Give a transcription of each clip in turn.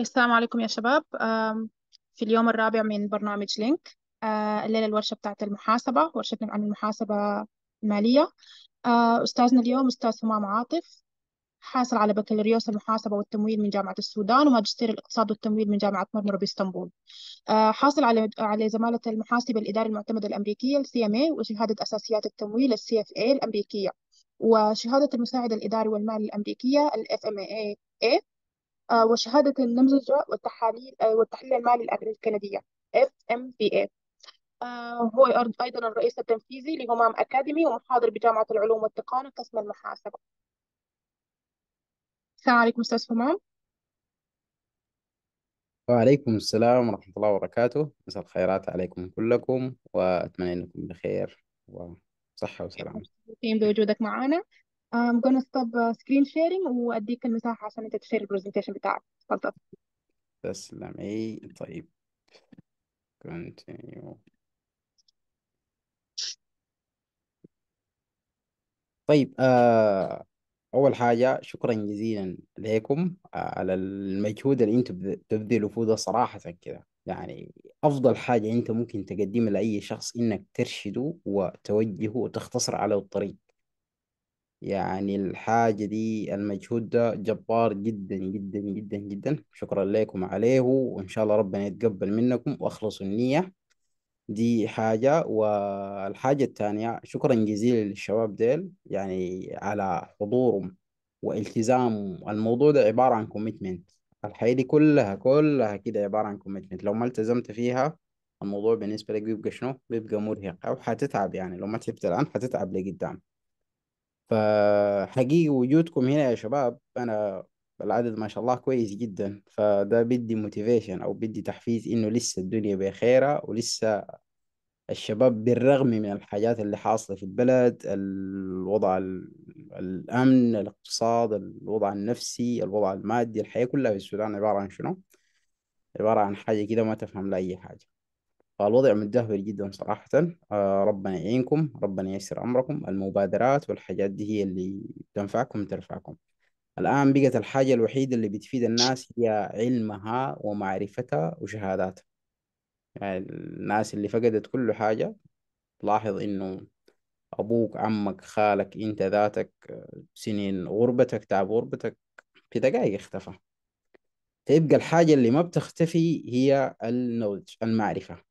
السلام عليكم يا شباب في اليوم الرابع من برنامج لينك آه، الليلة الورشة بتاعت المحاسبة ورشتنا عن المحاسبة المالية آه، أستاذنا اليوم أستاذ همام عاطف حاصل على بكالوريوس المحاسبة والتمويل من جامعة السودان وماجستير الاقتصاد والتمويل من جامعة مرمرة باسطنبول آه، حاصل على على زمالة المحاسبة الإدارة المعتمدة الأمريكية السي ام اي وشهادة أساسيات التمويل السي اف اي الأمريكية وشهادة المساعد الإداري والمالي الأمريكية الاف ام اي آه، وشهادة النمذجة والتحاليل آه، والتحليل المالي الكندية FMPA آه، هو أيضا الرئيس التنفيذي لهمام أكاديمي ومحاضر بجامعة العلوم والتقانة قسم المحاسبة السلام عليكم أستاذ همام وعليكم السلام ورحمة الله وبركاته مساء الخيرات عليكم كلكم وأتمنى أنكم بخير وصحة وسلامة مبسوطين بوجودك معنا I'm gonna stop uh, screen sharing وأديك المساحة عشان أنت تشير البرزنتيشن بتاعك اتفضل تسلمي إيه، طيب continue طيب آه أول حاجة شكرا جزيلا لكم آه على المجهود اللي أنتم بتبذلوا فيه ده صراحة كده يعني أفضل حاجة أنت ممكن تقدمها لأي شخص إنك ترشده وتوجهه وتختصر عليه الطريق يعني الحاجة دي المجهود ده جبار جدا جدا جدا جدا شكرا لكم عليه وإن شاء الله ربنا يتقبل منكم وأخلصوا النية دي حاجة والحاجة الثانية شكرا جزيلا للشباب ديل يعني على حضورهم والتزام الموضوع ده عبارة عن كوميتمنت الحياة دي كلها كلها كده عبارة عن كوميتمنت لو ما التزمت فيها الموضوع بالنسبة لك بيبقى شنو؟ بيبقى مرهق أو حتتعب يعني لو ما تعبت الآن حتتعب لقدام فحقيقي وجودكم هنا يا شباب أنا العدد ما شاء الله كويس جدا فده بدي موتيفيشن أو بدي تحفيز إنه لسه الدنيا بخيرة ولسه الشباب بالرغم من الحاجات اللي حاصلة في البلد الوضع الأمن الاقتصاد الوضع النفسي الوضع المادي الحياة كلها في السودان عبارة عن شنو؟ عبارة عن حاجة كده ما تفهم لأي حاجة فالوضع متدهور جدا صراحة آه، ربنا يعينكم ربنا ييسر أمركم المبادرات والحاجات دي هي اللي تنفعكم ترفعكم الآن بقت الحاجة الوحيدة اللي بتفيد الناس هي علمها ومعرفتها وشهاداتها يعني الناس اللي فقدت كل حاجة تلاحظ إنه أبوك عمك خالك أنت ذاتك سنين غربتك تعب غربتك في دقايق اختفى تبقى الحاجة اللي ما بتختفي هي النولج المعرفة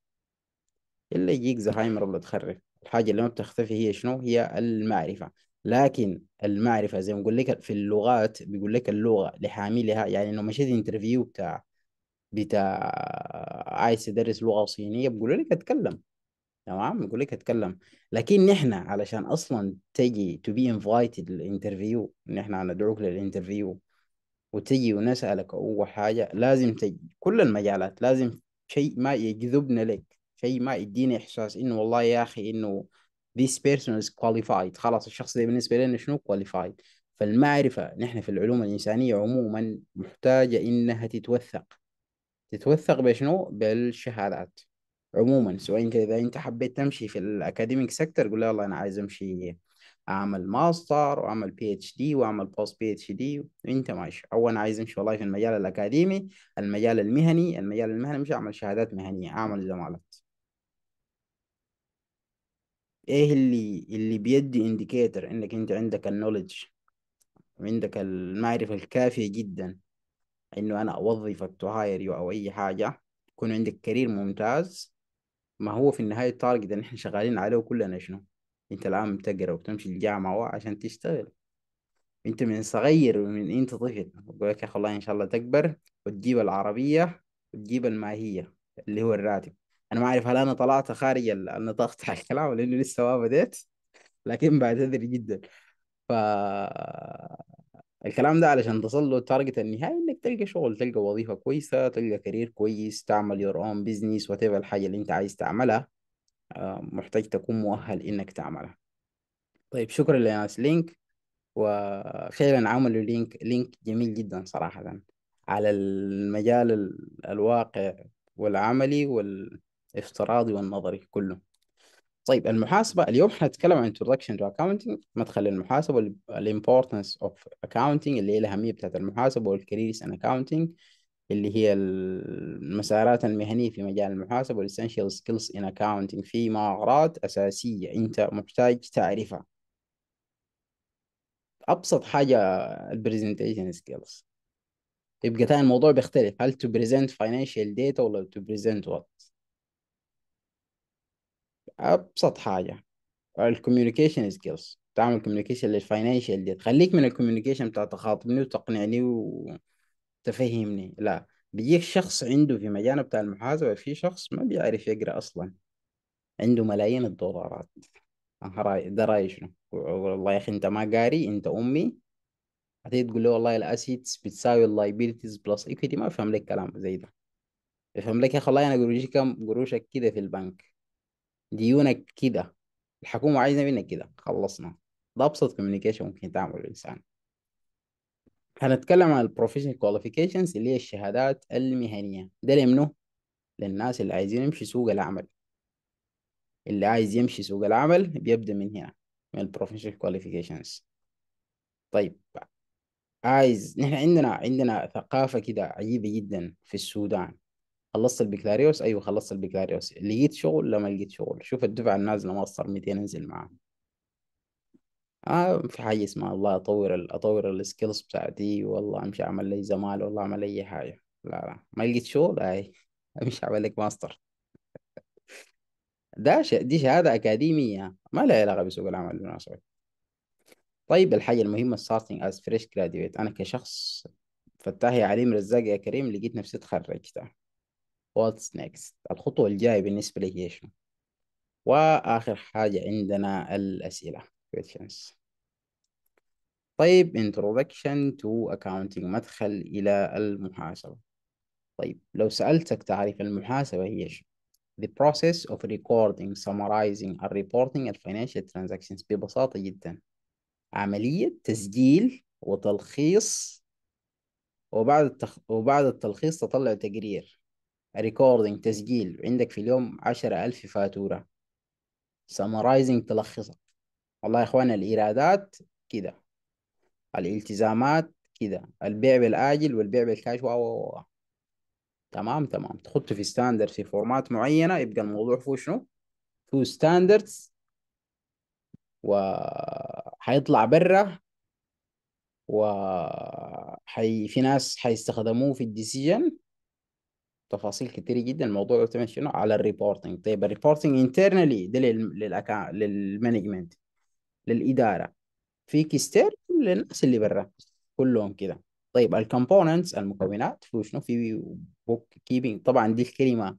إلا يجيك زهايمر ولا تخرف الحاجة اللي ما بتختفي هي شنو هي المعرفة لكن المعرفة زي ما بقول لك في اللغات بيقول لك اللغة لحاملها يعني لو مشيت انترفيو بتاع بتاع عايز تدرس لغة صينية بيقولوا لك اتكلم تمام بيقول لك اتكلم لكن نحن علشان اصلا تجي تو بي انفايتد للانترفيو نحن هندعوك للانترفيو وتجي ونسألك أول حاجة لازم تجي كل المجالات لازم شيء ما يجذبنا لك شيء ما يديني احساس انه والله يا اخي انه this person is qualified خلاص الشخص ده بالنسبه لنا شنو qualified فالمعرفه نحن في العلوم الانسانيه عموما محتاجه انها تتوثق تتوثق بشنو بالشهادات عموما سواء كذا اذا انت حبيت تمشي في الاكاديميك سيكتور قول والله انا عايز امشي اعمل ماستر واعمل بي اتش دي واعمل بوست بي اتش دي انت ماشي او انا عايز امشي والله في المجال الاكاديمي المجال المهني المجال المهني مش اعمل شهادات مهنيه اعمل زمالة ايه اللي اللي بيدي انديكيتر انك انت عندك النولج عندك المعرفة الكافية جدا انه انا اوظفك تو هاير او اي حاجة يكون عندك كارير ممتاز ما هو في النهاية التارجت اللي احنا شغالين عليه كلنا شنو انت الان بتقرا وتمشي الجامعة عشان تشتغل انت من صغير ومن انت طفل بقول لك يا اخي الله ان شاء الله تكبر وتجيب العربية وتجيب الماهية اللي هو الراتب انا ما اعرف هل انا طلعت خارج النطاق بتاع الكلام لانه لسه ما بديت لكن بعتذر جدا ف الكلام ده علشان تصل له التارجت النهائي انك تلقى شغل تلقى وظيفه كويسه تلقى كارير كويس تعمل يور اون بزنس وات الحاجه اللي انت عايز تعملها آه، محتاج تكون مؤهل انك تعملها طيب شكرا لناس لينك وفعلا عملوا لينك لينك جميل جدا صراحه على المجال الواقع والعملي وال افتراضي والنظري كله طيب المحاسبة اليوم حنتكلم عن introduction to accounting مدخل المحاسبة وال importance of accounting اللي هي الأهمية بتاعت المحاسبة والcareers in accounting اللي هي المسارات المهنية في مجال المحاسبة والessential skills in accounting في مهارات أساسية أنت محتاج تعرفها أبسط حاجة البرزنتيشن skills يبقى تاني الموضوع بيختلف هل to present financial data ولا to present وات ابسط حاجه الكوميونيكيشن سكيلز تعمل كوميونيكيشن للفاينانشال دي تخليك من الكوميونيكيشن بتاع تخاطبني وتقنعني وتفهمني لا بيجيك شخص عنده في مجال بتاع المحاسبه في شخص ما بيعرف يقرا اصلا عنده ملايين الدولارات ده راي شنو والله يا اخي انت ما قاري انت امي هتيجي تقول له والله الاسيتس بتساوي اللايبيلتيز بلس ايكويتي ما فهم لك كلام زي ده يفهم لك يا اخي والله انا قروشي كم قروشك كده في البنك ديونك كده الحكومة عايزة منك كده خلصنا ده أبسط كوميونيكيشن ممكن تعمله الإنسان هنتكلم عن البروفيشنال كواليفيكيشنز اللي هي الشهادات المهنية ده لمنه للناس اللي عايزين يمشي سوق العمل اللي عايز يمشي سوق العمل بيبدأ من هنا من البروفيشنال كواليفيكيشنز طيب عايز نحن عندنا عندنا ثقافة كده عجيبة جدا في السودان خلصت البكالوريوس ايوه خلصت البكالوريوس لقيت شغل ما لقيت شغل شوف الدفعه النازله ما صار 200 انزل معاه. آه في حاجه اسمها الله اطور الـ اطور السكيلز بتاعتي والله امشي اعمل لي زمال والله اعمل اي حاجه لا لا ما لقيت شغل اي امشي اعمل لك ماستر ده ش... دي شهاده اكاديميه ما لها علاقه بسوق العمل بالمناسبه طيب الحاجه المهمه ستارتنج از فريش جراديويت انا كشخص فتاح يا عليم رزاق يا كريم لقيت نفسي تخرجت what's next الخطوة الجاية بالنسبة لي هي شنو وآخر حاجة عندنا الأسئلة questions طيب introduction to accounting مدخل إلى المحاسبة طيب لو سألتك تعريف المحاسبة هي شنو the process of recording summarizing and reporting financial transactions ببساطة جدا عملية تسجيل وتلخيص وبعد التخ... وبعد التلخيص تطلع تقرير ريكوردينج تسجيل عندك في اليوم عشرة ألف فاتورة سمرايزنج تلخصها والله يا إخوانا الإيرادات كده الالتزامات كده البيع بالآجل والبيع بالكاش و تمام تمام تحطه في ستاندرد في فورمات معينة يبقى الموضوع فيه شنو؟ فيه ستاندردز وحيطلع برا و حي... في ناس حيستخدموه في الديسيجن تفاصيل كتير جدا الموضوع يعتمد شنو على الريبورتنج طيب الريبورتنج انترنالي ده للمانجمنت للاداره في كيستير للناس اللي برا كلهم كده طيب الكومبوننتس المكونات في شنو في بوك كيبنج طبعا دي الكلمه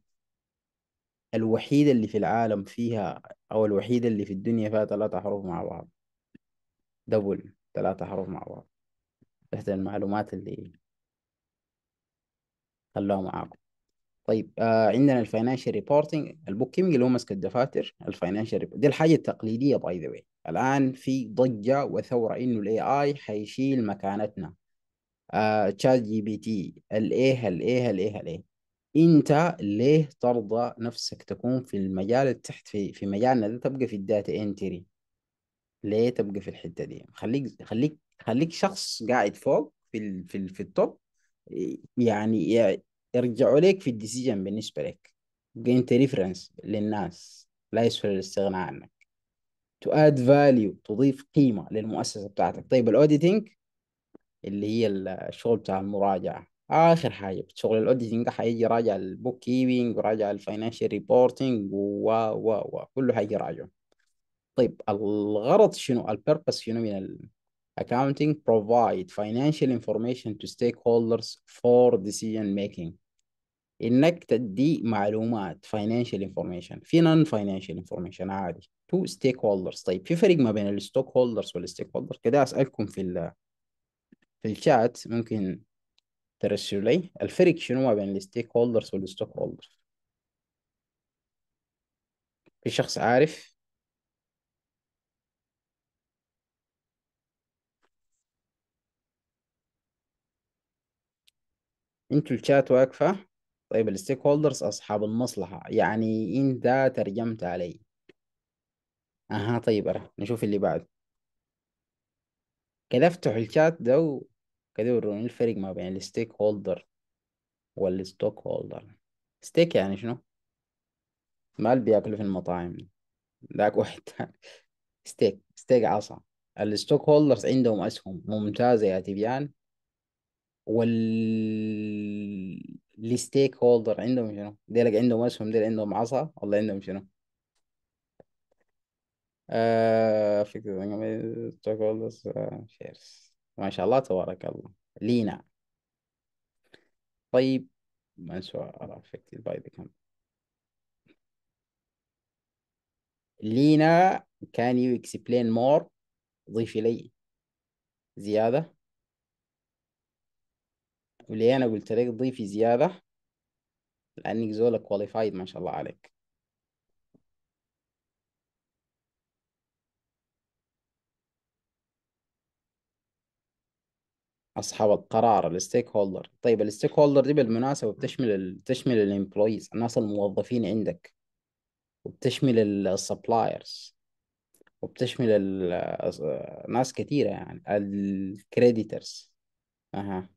الوحيده اللي في العالم فيها او الوحيده اللي في الدنيا فيها ثلاثه حروف مع بعض دبل ثلاثه حروف مع بعض إحدى المعلومات اللي خلوها معاكم طيب آه عندنا الفاينانشال ريبورتنج البوك كيمنج اللي هو ماسك الدفاتر الفاينانشال دي الحاجه التقليديه باي ذا الان في ضجه وثوره انه الاي اي حيشيل مكانتنا تشات آه، جي بي تي الايه الايه الايه الايه انت ليه ترضى نفسك تكون في المجال تحت في في مجالنا ده تبقى في الداتا انتري ليه تبقى في الحته دي خليك خليك خليك شخص قاعد فوق في في في التوب يعني يرجعوا لك في الديسيجن بالنسبة لك أنت ريفرنس للناس لا يسهل الاستغناء عنك تو اد فاليو تضيف قيمة للمؤسسة بتاعتك طيب الأوديتنج اللي هي الشغل بتاع المراجعة آخر حاجة شغل الأوديتنج ده حيجي راجع البوك كيبينج وراجع الفاينانشال ريبورتنج و و و كله حيجي راجع طيب الغرض شنو البيربس شنو من ال accounting provide financial information to stakeholders for decision making انك تدي معلومات فاينانشال انفورميشن في نون فاينانشال انفورميشن عادي تو ستيك هولدرز طيب في فرق ما بين الستوك هولدرز والستيك هولدرز كده اسالكم في ال في الشات ممكن ترسلوا لي الفرق شنو ما بين الستيك هولدرز والستوك هولدرز في شخص عارف انتوا الشات واقفه طيب الستيك هولدرز أصحاب المصلحة يعني أنت ترجمت علي أها طيب أرى نشوف اللي بعد كده افتح الشات ده كده وروني الفرق ما بين الستيك هولدر والستوك هولدر ستيك يعني شنو؟ مال بياكلوا في المطاعم ذاك واحد ستيك ستيك عصا الستوك هولدرز عندهم أسهم ممتازة يا تبيان وال الستيك هولدر عندهم شنو ديلك عندهم اسهم ديل عندهم عصا ولا عندهم شنو آه, آه، ما شاء الله تبارك الله لينا طيب شاء الله افكتد باي ذا لينا can you explain more ضيف لي زيادة وليه انا قلت لك ضيفي زيادة لانك زول كواليفايد ما شاء الله عليك اصحاب القرار الستيك هولدر طيب الستيك هولدر دي بالمناسبه بتشمل ال... تشمل الامبلويز الناس الموظفين عندك وبتشمل السبلايرز وبتشمل آه، ناس كثيره يعني الكريديترز اها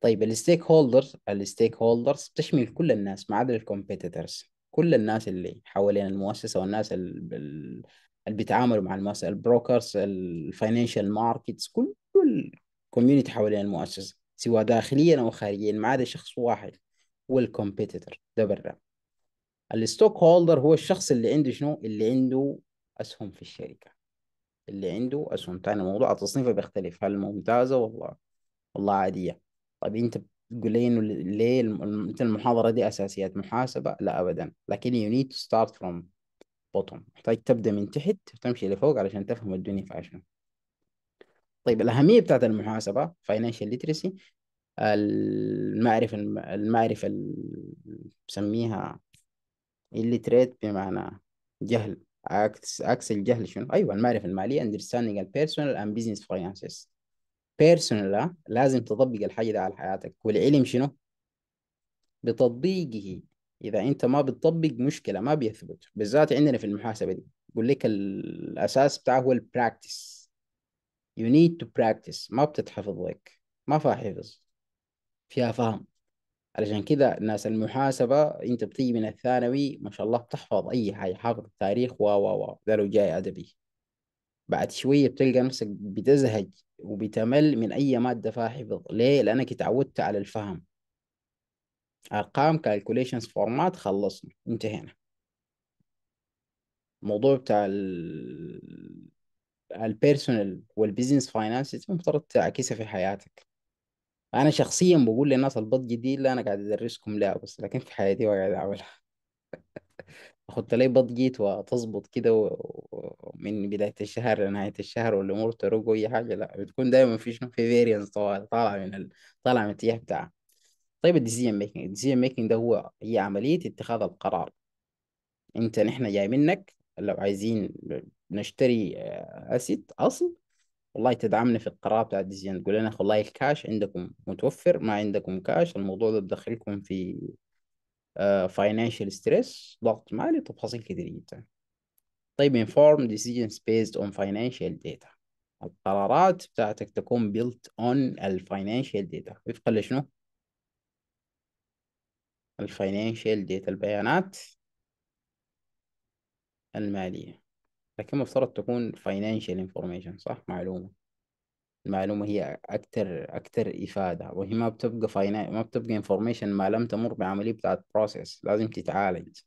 طيب الستيك هولدرز الستيك هولدرز بتشمل كل الناس ما عدا الكومبيتيتورز كل الناس اللي حوالين المؤسسه والناس اللي بيتعاملوا مع المؤسسه البروكرز الفاينانشال ماركتس كل الكوميونتي حوالين المؤسسه سواء داخليا او خارجيا ما عدا شخص واحد هو الكومبيتيتور ده برا الستوك هولدر هو الشخص اللي عنده شنو اللي عنده اسهم في الشركه اللي عنده اسهم تاني موضوع التصنيف بيختلف هل ممتازه والله والله عاديه طيب انت بتقول لي انه ليه انت المحاضره دي اساسيات محاسبه لا ابدا لكن يو نيد تو ستارت فروم بوتوم محتاج تبدا من تحت وتمشي لفوق علشان تفهم الدنيا فيها طيب الاهميه بتاعت المحاسبه فاينانشال ليترسي المعرفه المعرفه اللي بسميها الليتريت بمعنى جهل عكس عكس الجهل شنو ايوه المعرفه الماليه understanding and personal and business finances بيرسونال اه، لازم تطبق الحاجة دي على حياتك والعلم شنو؟ بتطبيقه إذا أنت ما بتطبق مشكلة ما بيثبت بالذات عندنا في المحاسبة دي بقول لك الأساس بتاعه هو البراكتس you need to practice ما بتتحفظ لك ما فيها حفظ فيها فهم علشان كده الناس المحاسبة أنت بتيجي من الثانوي ما شاء الله بتحفظ أي حاجة حافظ التاريخ و و و ده لو جاي أدبي بعد شوية بتلقى نفسك بتزهج وبتمل من أي مادة فيها حفظ ليه؟ لأنك اتعودت على الفهم أرقام calculations فورمات خلصنا انتهينا الموضوع بتاع ال البيرسونال والبيزنس فاينانس المفترض تعكسها في حياتك أنا شخصيا بقول للناس البط دي اللي أنا قاعد أدرسكم لها بس لكن في حياتي ما قاعد أعملها خدت لي بادجيت وتظبط كده و- ومن بداية الشهر لنهاية الشهر والامور تروج واي حاجة لا بتكون دايما شنو في فيرينس طالعة من ال... طالعة من الاتجاه بتاعها طيب الديسيجن ميكنج الديسيجن ميكنج ده هو هي عملية اتخاذ القرار انت نحن جاي منك لو عايزين نشتري اسيت آه، اصل والله تدعمنا في القرار بتاع الديزاين تقول لنا والله الكاش عندكم متوفر ما عندكم كاش الموضوع ده بدخلكم في آه، financial stress ضغط مالي تفاصيل كثيرة جدا طيب informed decisions based on financial data القرارات بتاعتك تكون built on financial data وفقا لشنو؟ الفاينانشال ديتا البيانات المالية لكن مفترض تكون financial information صح معلومة المعلومة هي أكثر أكثر إفادة وهي ما بتبقى فاينا ما بتبقى انفورميشن ما لم تمر بعملية بتاعت بروسيس لازم تتعالج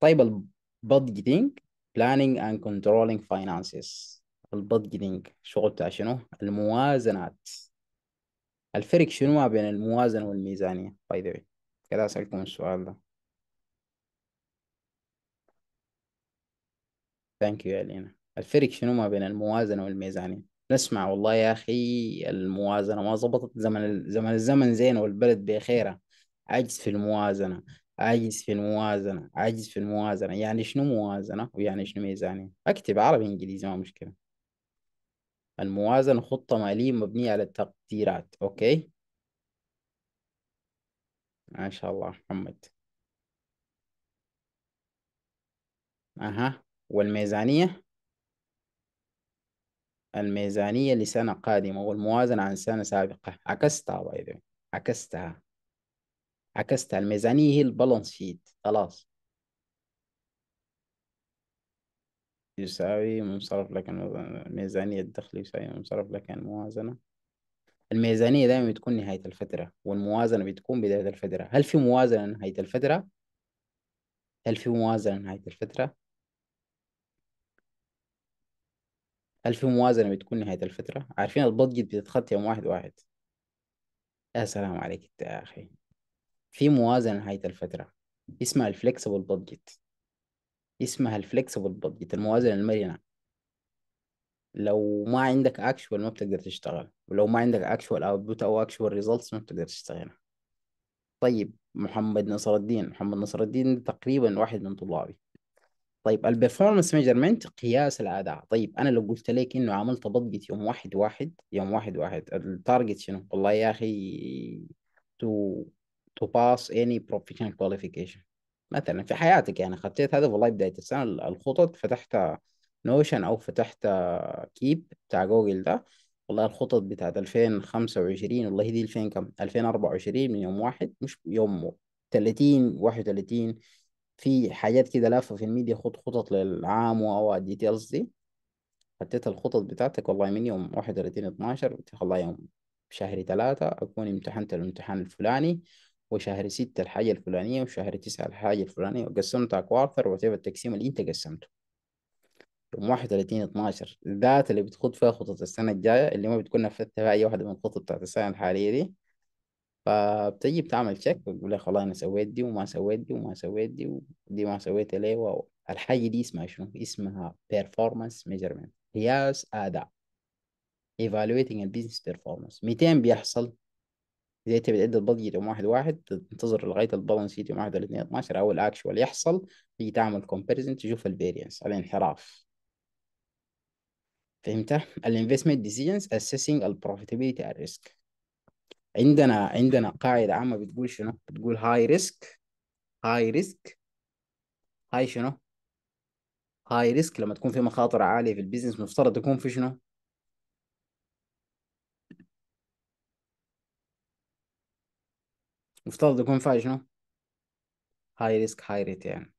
طيب البادجيتنج planning and controlling finances البادجيتنج شغل بتاع شنو الموازنات الفرق شنو ما بين الموازنة والميزانية باي ذا واي كده أسألكم السؤال ده ثانك يو يا لينا الفرق شنو ما بين الموازنة والميزانية نسمع والله يا أخي الموازنة ما ظبطت زمن زمن الزمن زين والبلد بخيرة عجز في الموازنة عجز في الموازنة عجز في الموازنة يعني شنو موازنة ويعني شنو ميزانية أكتب عربي إنجليزي ما مشكلة الموازنة خطة مالية مبنية على التقديرات أوكي ما شاء الله محمد أها والميزانية الميزانية لسنة قادمة والموازنة عن سنة سابقة عكستها باي ذا عكستها عكستها الميزانية هي البالانس شيت خلاص يساوي منصرف لك الميزانية الدخل يساوي منصرف لك الموازنة الميزانية دائما بتكون نهاية الفترة والموازنة بتكون بداية الفترة هل في موازنة نهاية الفترة؟ هل في موازنة نهاية الفترة؟ هل في موازنة بتكون نهاية الفترة؟ عارفين البادجت بتتخطى يوم واحد واحد يا سلام عليك انت يا أخي في موازنة نهاية الفترة اسمها الفلكسبل بادجت اسمها الفلكسبل بادجت الموازنة المرنة لو ما عندك اكشوال ما بتقدر تشتغل ولو ما عندك اكشوال اوتبوت او اكشوال ريزلتس ما بتقدر تشتغل طيب محمد نصر الدين محمد نصر الدين تقريبا واحد من طلابي طيب البرفورمانس ميجرمنت قياس الاداء طيب انا لو قلت لك انه عملت ضجه يوم واحد واحد يوم واحد واحد التارجت شنو والله يا اخي تو تو باس اني بروفيشنال كواليفيكيشن مثلا في حياتك يعني خطيت هذا والله بدايه السنه الخطط فتحت نوشن او فتحت كيب بتاع جوجل ده والله الخطط بتاعت 2025 والله دي 2000 كم 2024 من يوم واحد مش يوم 30 31 في حاجات كده لافه في الميديا خد خطط للعام او الديتيلز دي حطيت الخطط بتاعتك والله من يوم واحد وثلاثين اتناشر قلت والله يوم شهر تلاتة أكون امتحنت الامتحان الفلاني وشهر ستة الحاجة الفلانية وشهر تسعة الحاجة الفلانية وقسمتها كوارتر وتبقى التقسيم اللي أنت قسمته يوم واحد وثلاثين اتناشر ذات اللي بتخد فيها خطط السنة الجاية اللي ما بتكون نفذتها في أي واحدة من الخطط بتاعت السنة الحالية دي فبتيجي بتعمل تشيك بتقول لك والله انا سويت دي وما سويت دي وما سويت دي ودي ما سويتها ليه واو الحاجة دي اسمها شنو؟ اسمها performance measurement قياس أداء evaluating البيزنس performance 200 بيحصل إذا أنت بتعد البادجيت يوم واحد واحد تنتظر لغاية البالانس شيت يوم واحد الاثنين 12 أو الأكشوال يحصل تيجي تعمل comparison تشوف الفيرينس الانحراف فهمت؟ الانفستمنت decisions assessing البروفيتابيلتي at ريسك عندنا عندنا قاعدة عامة بتقول شنو؟ بتقول هاي ريسك هاي ريسك هاي شنو؟ هاي ريسك لما تكون في مخاطر عالية في البيزنس مفترض تكون في شنو؟ مفترض يكون فيها شنو؟ هاي ريسك هاي ريتيرن ما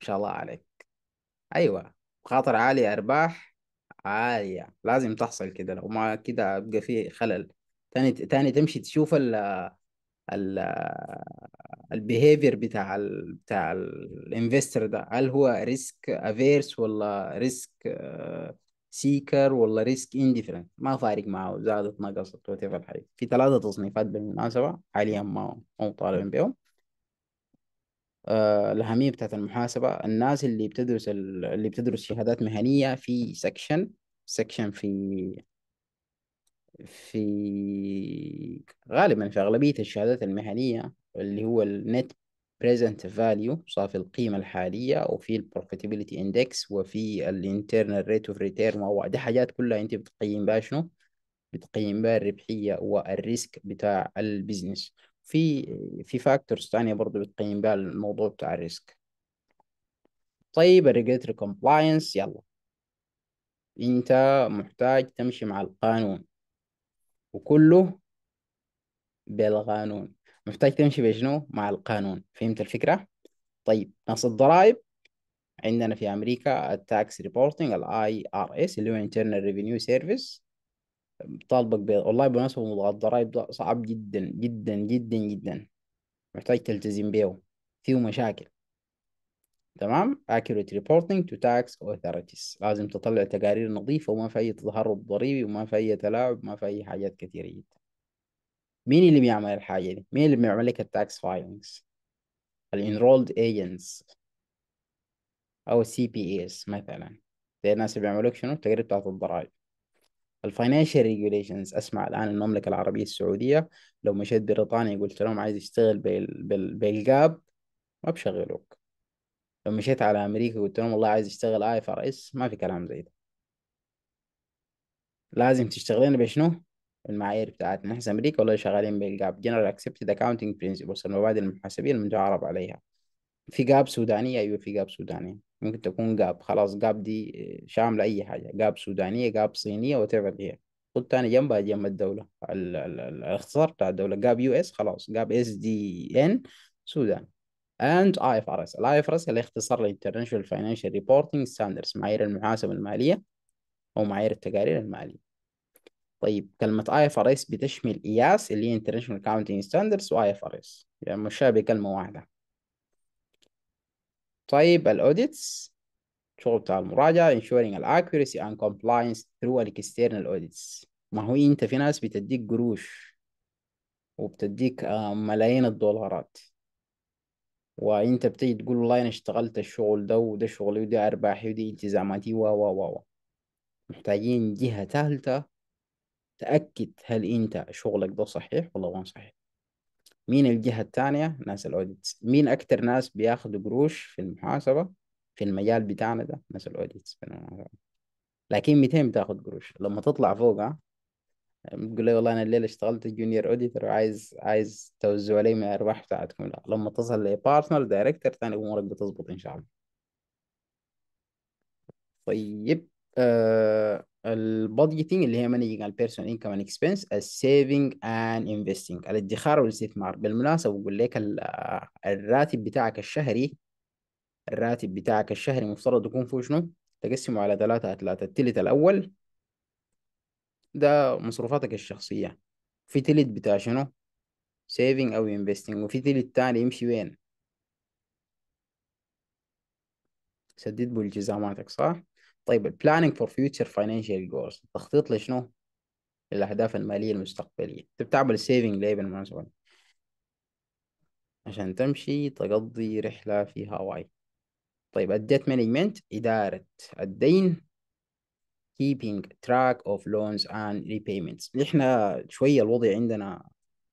شاء الله عليك ايوه مخاطر عالية ارباح عالية لازم تحصل كده لو ما كده ابقى في خلل تاني تاني تمشي تشوف ال ال البيهيفير بتاع ال بتاع الانفستر ده هل هو ريسك افيرس ولا ريسك سيكر ولا ريسك انديفرنت ما فارق معه زادت نقصت وات ايفر في ثلاثه تصنيفات بالمناسبه حاليا ما مو طالبين بهم آه، الأهمية بتاعت المحاسبة الناس اللي بتدرس اللي بتدرس شهادات مهنية في سكشن سكشن في في غالبا في أغلبية الشهادات المهنية اللي هو النت present value صافي القيمة الحالية وفي ال profitability index وفي ال internal rate of return ودي حاجات كلها أنت بتقيم بها شنو بتقيم بها الربحية والريسك بتاع البيزنس في في فاكتورز تانية برضو بتقيم بها الموضوع بتاع الريسك طيب Regulatory كومبلاينس يلا انت محتاج تمشي مع القانون وكله بالقانون محتاج تمشي بشنو مع القانون فهمت الفكرة طيب نص الضرائب عندنا في أمريكا التاكس ريبورتنج الاي ار اس اللي هو انترنال ريفينيو سيرفيس طالبك بيض والله بالمناسبة موضوع الضرائب ده صعب جدا جدا جدا جدا محتاج تلتزم بيه فيه مشاكل تمام accurate reporting to tax authorities لازم تطلع تقارير نظيفة وما في أي تهرب ضريبي وما في أي تلاعب وما في أي حاجات كثيرة جدا مين اللي بيعمل الحاجة دي؟ مين اللي بيعمل لك التاكس فايلينجز؟ الانرولد agents أو السي بي اس مثلا زي الناس اللي بيعملوك شنو؟ التقارير بتاعت الضرائب الفاينانشال ريجوليشنز اسمع الان المملكه العربيه السعوديه لو مشيت بريطانيا قلت لهم عايز اشتغل بالجاب ما بشغلوك لو مشيت على امريكا وقلت لهم والله عايز اشتغل اي اف اس ما في كلام زي ده لازم تشتغلين بشنو المعايير بتاعتنا نحن امريكا والله شغالين بالجاب جنرال اكسبتد اكاونتنج برنسبلز المبادئ المحاسبيه المتعارف عليها في جاب سودانيه ايوه في جاب سودانيه ممكن تكون جاب خلاص جاب دي آه، شامله اي حاجه جاب سودانيه جاب صينيه وات هي خد تاني جنبها جنب الدوله الاختصار بتاع الدوله جاب يو اس خلاص جاب اس دي ان سودان اند اي اف ار اس الاي اف ار اس اللي اختصار للانترناشونال فاينانشال ريبورتنج ستاندردز معايير المحاسبه الماليه او معايير التقارير الماليه طيب كلمة اي اف ار اس بتشمل اياس اللي هي انترناشونال Accounting ستاندردز واي اف ار اس يعني مشابه كلمة واحدة طيب الاوديتس شغل بتاع المراجعة ensuring accuracy and compliance through external audits ما هو انت في ناس بتديك قروش وبتديك آه، ملايين الدولارات وانت بتيجي تقول والله انا اشتغلت الشغل ده وده شغلي وده ارباحي ودي التزاماتي و و و محتاجين جهة ثالثة تأكد هل انت شغلك ده صحيح ولا مو صحيح مين الجهة الثانية ناس الاوديتس مين اكتر ناس بياخدوا قروش في المحاسبة في المجال بتاعنا ده ناس الاوديتس لكن متين بتاخد قروش لما تطلع فوق بتقول لي والله انا الليله اشتغلت جونيور اوديتور وعايز عايز توزعوا لي من الارباح بتاعتكم لا لما تصل لبارتنر دايركتور ثاني امورك بتظبط ان شاء الله طيب آه البادجيتنج اللي هي مانجنج البيرسون انكم اند اكسبنس السيفنج اند انفستنج الادخار والاستثمار بالمناسبه بقول لك آه، الراتب بتاعك الشهري الراتب بتاعك الشهري مفترض يكون فيه شنو تقسمه على ثلاثة ثلاثة التلت الأول ده مصروفاتك الشخصية في تلت بتاع شنو saving أو investing وفي تلت تاني يمشي وين سدد بالتزاماتك صح طيب planning for future financial goals التخطيط لشنو الأهداف المالية المستقبلية أنت بتعمل saving ليه بالمناسبة عشان تمشي تقضي رحلة في هاواي طيب الديت مانجمنت إدارة الدين keeping track of loans and repayments احنا شوية الوضع عندنا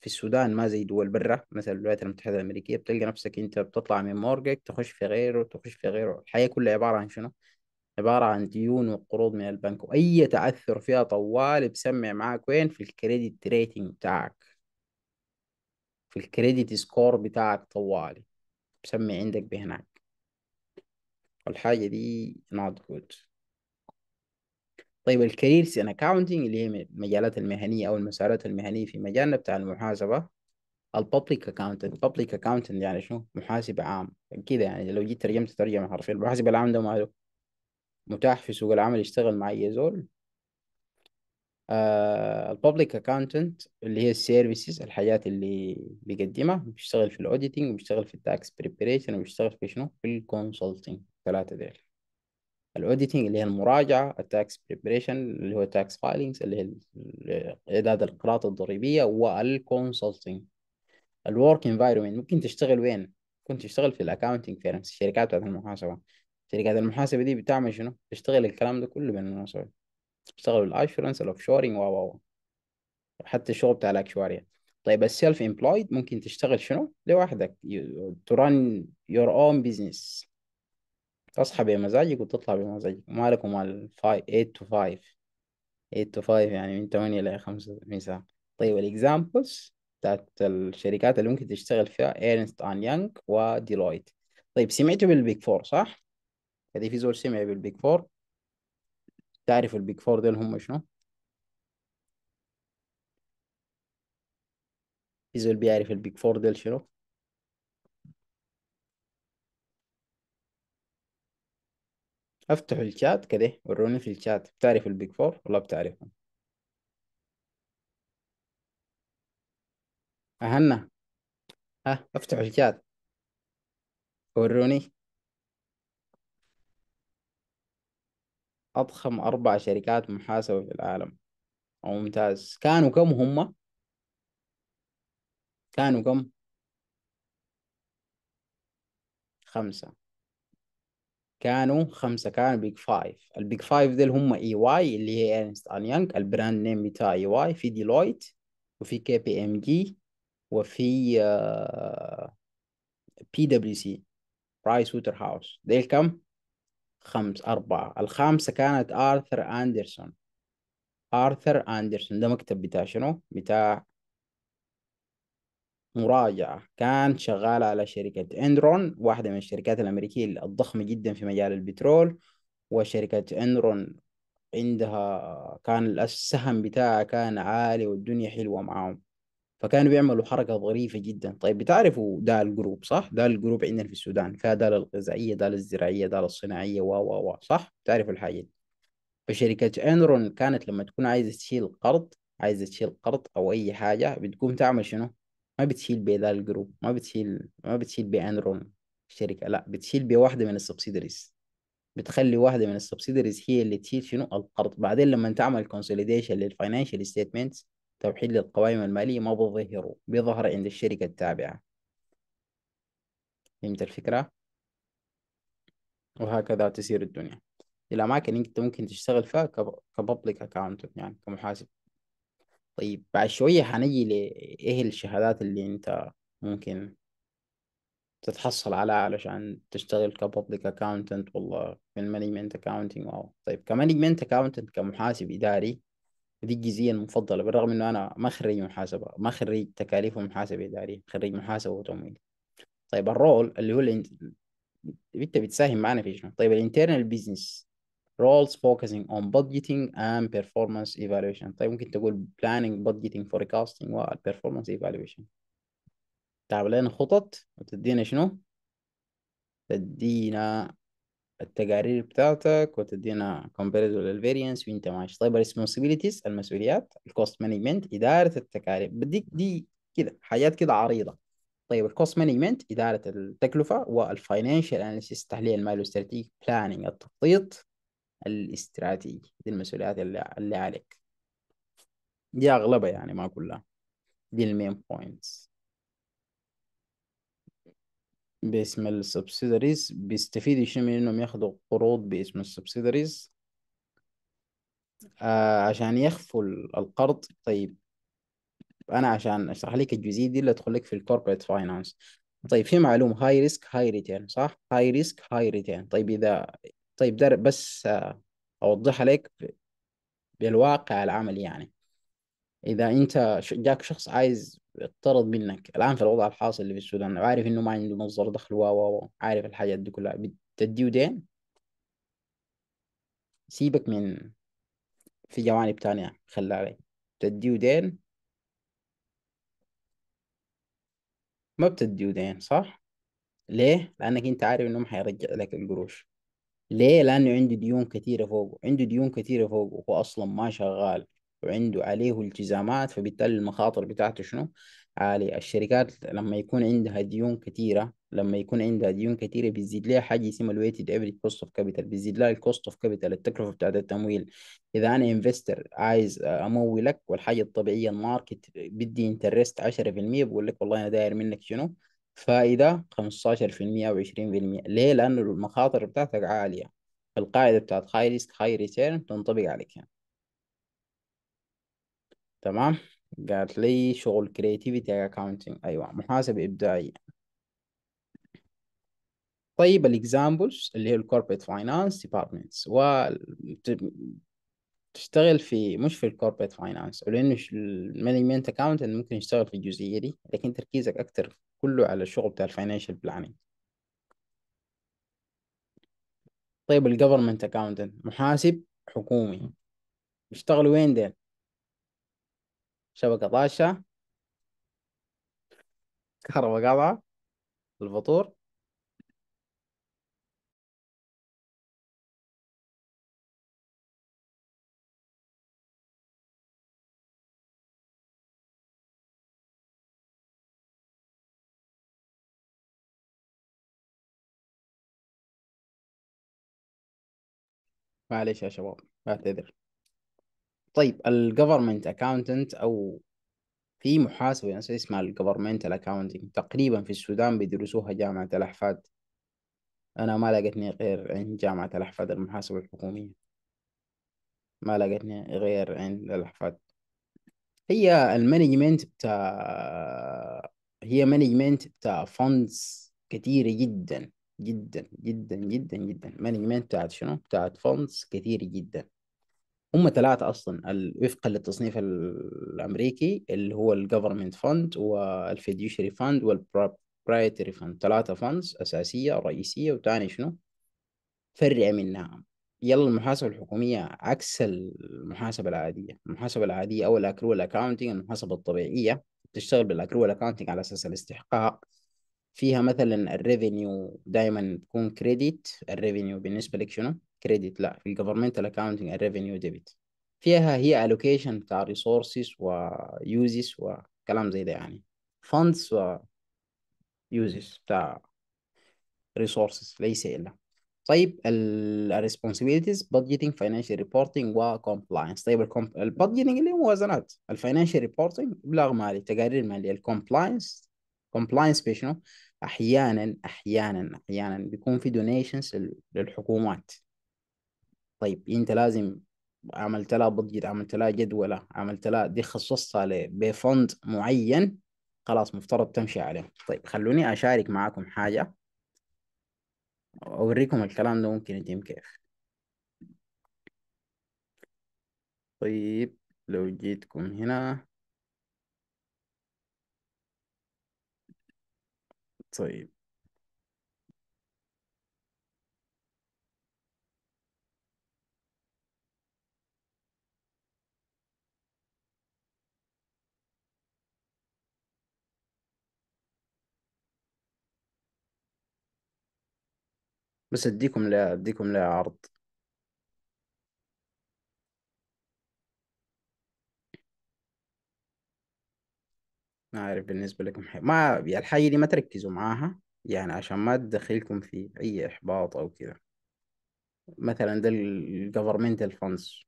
في السودان ما زي دول برا مثلا الولايات المتحدة الأمريكية بتلقى نفسك أنت بتطلع من مورجك تخش في غيره تخش في غيره الحياة كلها عبارة عن شنو؟ عبارة عن ديون وقروض من البنك وأي تعثر فيها طوال بسمع معاك وين في الكريدت ريتنج بتاعك في الكريدت سكور بتاعك طوالي بسمي عندك بهناك والحاجة دي not good طيب الكاريرز ان اكاونتنج اللي هي المجالات المهنيه او المسارات المهنيه في مجالنا بتاع المحاسبه الببليك اكاونتنت الببليك اكاونتنت يعني شنو محاسب عام كده يعني لو جيت ترجمت ترجمه حرفيا المحاسب العام ده ماله متاح في سوق العمل يشتغل مع اي زول آه، الببليك اكاونتنت اللي هي السيرفيسز الحاجات اللي بيقدمها بيشتغل في الاوديتنج وبيشتغل في التاكس بريبريشن وبيشتغل في شنو في الكونسلتنج ثلاثه ديل الاوديتنج اللي هي المراجعه التاكس بريبريشن اللي هو تاكس فايلينجز اللي هي اعداد القرارات الضريبيه والكونسلتنج الورك انفايرمنت ممكن تشتغل وين كنت تشتغل في الاكونتنج فيرمز الشركات بتاعت المحاسبه شركات المحاسبه دي بتعمل شنو تشتغل الكلام ده كله بين بالمناسبه تشتغل الاشورنس الاوفشورنج و و حتى الشغل بتاع الاكشواريه طيب السيلف امبلويد ممكن تشتغل شنو لوحدك تران يور اون بزنس تصحى بمزاجك وتطلع بمزاجك مالك ومال 8 to 5 8 to 5 يعني من 8 إلى 5 مساء طيب الاكزامبلز بتاعت الشركات اللي ممكن تشتغل فيها ايرنست اند يانج وديلويت طيب سمعتوا بالبيج فور صح؟ هذه يعني في زول سمع بالبيج فور تعرف البيج فور ديل هم شنو؟ في زول بيعرف البيج فور ديل شنو؟ افتحوا الشات كده وروني في الشات بتعرف البيج فور ولا بتعرفهم أهنا ها افتحوا الشات وروني أضخم أربع شركات محاسبة في العالم أو ممتاز كانوا كم هم؟ كانوا كم؟ خمسة كانوا خمسة كانوا بيج فايف البيج فايف ديل هم اي e واي اللي هي ارنست ان يانج البراند نيم بتاع اي e واي في ديلويت وفي كي بي ام جي وفي بي دبليو سي برايس ووتر هاوس ديل كم؟ خمس أربعة الخامسة كانت آرثر أندرسون آرثر أندرسون ده مكتب بتاع شنو؟ بتاع مراجعة كان شغال على شركة إنرون واحدة من الشركات الأمريكية الضخمة جدا في مجال البترول وشركة إنرون عندها كان السهم بتاعها كان عالي والدنيا حلوة معاهم فكانوا بيعملوا حركة ظريفة جدا طيب بتعرفوا دال جروب صح؟ دال جروب عندنا في السودان فيها دال الغذائية دال الزراعية دال الصناعية و و و صح؟ بتعرفوا الحاجة دي فشركة إنرون كانت لما تكون عايزة تشيل قرض عايزة تشيل قرض أو أي حاجة بتقوم تعمل شنو؟ ما بتشيل ذا الجروب ما بتشيل ما بتشيل بانروم الشركه لا بتشيل واحده من السبسيدريز بتخلي واحده من السبسيدريز هي اللي تشيل شنو القرض بعدين لما تعمل كونسوليديشن للفاينانشال ستيتمنت توحيد للقوائم الماليه ما بظهره بيظهر عند الشركه التابعه فهمت الفكره وهكذا تسير الدنيا الاماكن انت ممكن تشتغل فيها كبابليك اكاونت يعني كمحاسب طيب بعد شوية هنيجي لإيه الشهادات اللي أنت ممكن تتحصل عليها علشان تشتغل كبابليك أكاونتنت والله في المانجمنت أكاونتنج واو طيب كمانجمنت أكاونتنت كمحاسب إداري دي الجزئية المفضلة بالرغم إنه أنا ما خريج محاسبة ما خريج تكاليف ومحاسبة إدارية خريج محاسبة وتمويل طيب الرول اللي هو اللي انت بتساهم معنا في شنو طيب الانترنال بيزنس roles focusing on budgeting and performance evaluation طيب ممكن تقول planning budgeting forecasting و performance evaluation تعمل لنا خطط وتدينا شنو تدينا التقارير بتاعتك وتدينا comparison variance وانت ماشي طيب responsibilities المسؤوليات cost management إدارة التكاليف بديك دي كده حاجات كده عريضة طيب الكوست مانجمنت إدارة التكلفة والفاينانشال اناليسيس تحليل المالي والاستراتيجي بلاننج التخطيط الاستراتيجي دي المسؤوليات اللي, اللي عليك دي أغلبها يعني ما كلها دي المين بوينتس باسم السبسيدريز بيستفيدوا شنو من انهم ياخدوا قروض باسم السبسيدريز آه عشان يخفوا القرض طيب انا عشان اشرح لك الجزئيه دي اللي ادخل لك في الكوربريت فاينانس طيب في معلومه هاي ريسك هاي ريتيرن صح هاي ريسك هاي ريتيرن طيب اذا طيب ده بس آه، اوضحها لك بالواقع العملي يعني اذا انت جاك شخص عايز يقترض منك الان في الوضع الحاصل اللي في السودان عارف انه ما عنده مصدر دخل و و عارف الحاجات دي كلها بتديه دين سيبك من في جوانب تانية خلى عليك بتديه دين ما بتديه دين صح؟ ليه؟ لأنك أنت عارف إنه ما حيرجع لك القروش ليه؟ لأنه عنده ديون كثيرة فوقه عنده ديون كثيرة فوقه وهو أصلا ما شغال وعنده عليه التزامات فبالتالي المخاطر بتاعته شنو؟ عالية الشركات لما يكون عندها ديون كثيرة لما يكون عندها ديون كثيرة بيزيد لها حاجة اسمها الويتد افريج كوست اوف كابيتال بيزيد لها الكوست اوف كابيتال التكلفة بتاعت التمويل إذا أنا انفستر عايز أمولك والحاجة الطبيعية الماركت بدي انترست 10% بقول لك والله أنا داير منك شنو؟ فائدة 15% أو 20% ليه؟ لأن المخاطر بتاعتك عالية القاعدة بتاعت high risk high return تنطبق عليك يعني تمام قالت لي شغل كريتيفيتي accounting أيوة محاسبة إبداعية طيب الاكزامبلز اللي هي الكوربريت فاينانس ديبارتمنتس و تشتغل في مش في الكوربريت فاينانس لانه المانجمنت اكاونت ممكن يشتغل في الجزئيه دي لكن تركيزك اكثر كله على الشغل بتاع الفاينانشال بلاننج طيب الجفرمنت اكاونتنت محاسب حكومي يشتغلوا وين ديل شبكة طاشة كهرباء قاطعة الفطور معليش يا شباب بعتذر طيب الجفرمنت اكاونتنت او في محاسبة اسمها الجفرمنت الاكاونتنج تقريبا في السودان بيدرسوها جامعة الأحفاد أنا ما لقيتني غير عند جامعة الأحفاد المحاسبة الحكومية ما لقيتني غير عند الأحفاد هي المانجمنت بتاع هي مانجمنت بتاع فوندز كتيرة جدا جدا جدا جدا جدا مانجمنت بتاعت شنو بتاعت فاندز كتير جدا هم ثلاثة أصلا وفقا للتصنيف الأمريكي اللي هو الجفرمنت فند والفيديوشري فند والبرايتري فاند ثلاثة فاندز أساسية رئيسية وتاني شنو فرع منها يلا المحاسبة الحكومية عكس المحاسبة العادية المحاسبة العادية أو الأكرو أكاونتنج المحاسبة الطبيعية تشتغل بالأكرو أكاونتنج على أساس الاستحقاق فيها مثلا الريفينيو دايما تكون كريديت الريفينيو بالنسبه لك شنو كريديت لا في الجفرمنتال اكاونتنج الريفينيو ديبت فيها هي الوكيشن بتاع ريسورسز ويوزز وكلام زي ده يعني فاندز ويوزز بتاع ريسورسز ليس الا طيب budgeting financial reporting و compliance طيب ال budgeting اللي هو موازنات ال financial reporting ابلاغ مالي تقارير ماليه compliance كومبلاينس بيشنو احيانا احيانا احيانا بيكون في دونيشنز للحكومات طيب انت لازم عملت لها بودجت عملت لها جدولة عملت لها دي خصصتها بفند معين خلاص مفترض تمشي عليه طيب خلوني اشارك معاكم حاجة اوريكم الكلام ده ممكن يتم كيف طيب لو جيتكم هنا طيب بس اديكم لا اديكم لا عرض ما عارف بالنسبة لكم حي... ما يعني الحاجة دي ما تركزوا معاها يعني عشان ما تدخلكم في أي إحباط أو كذا مثلا ده governmental funds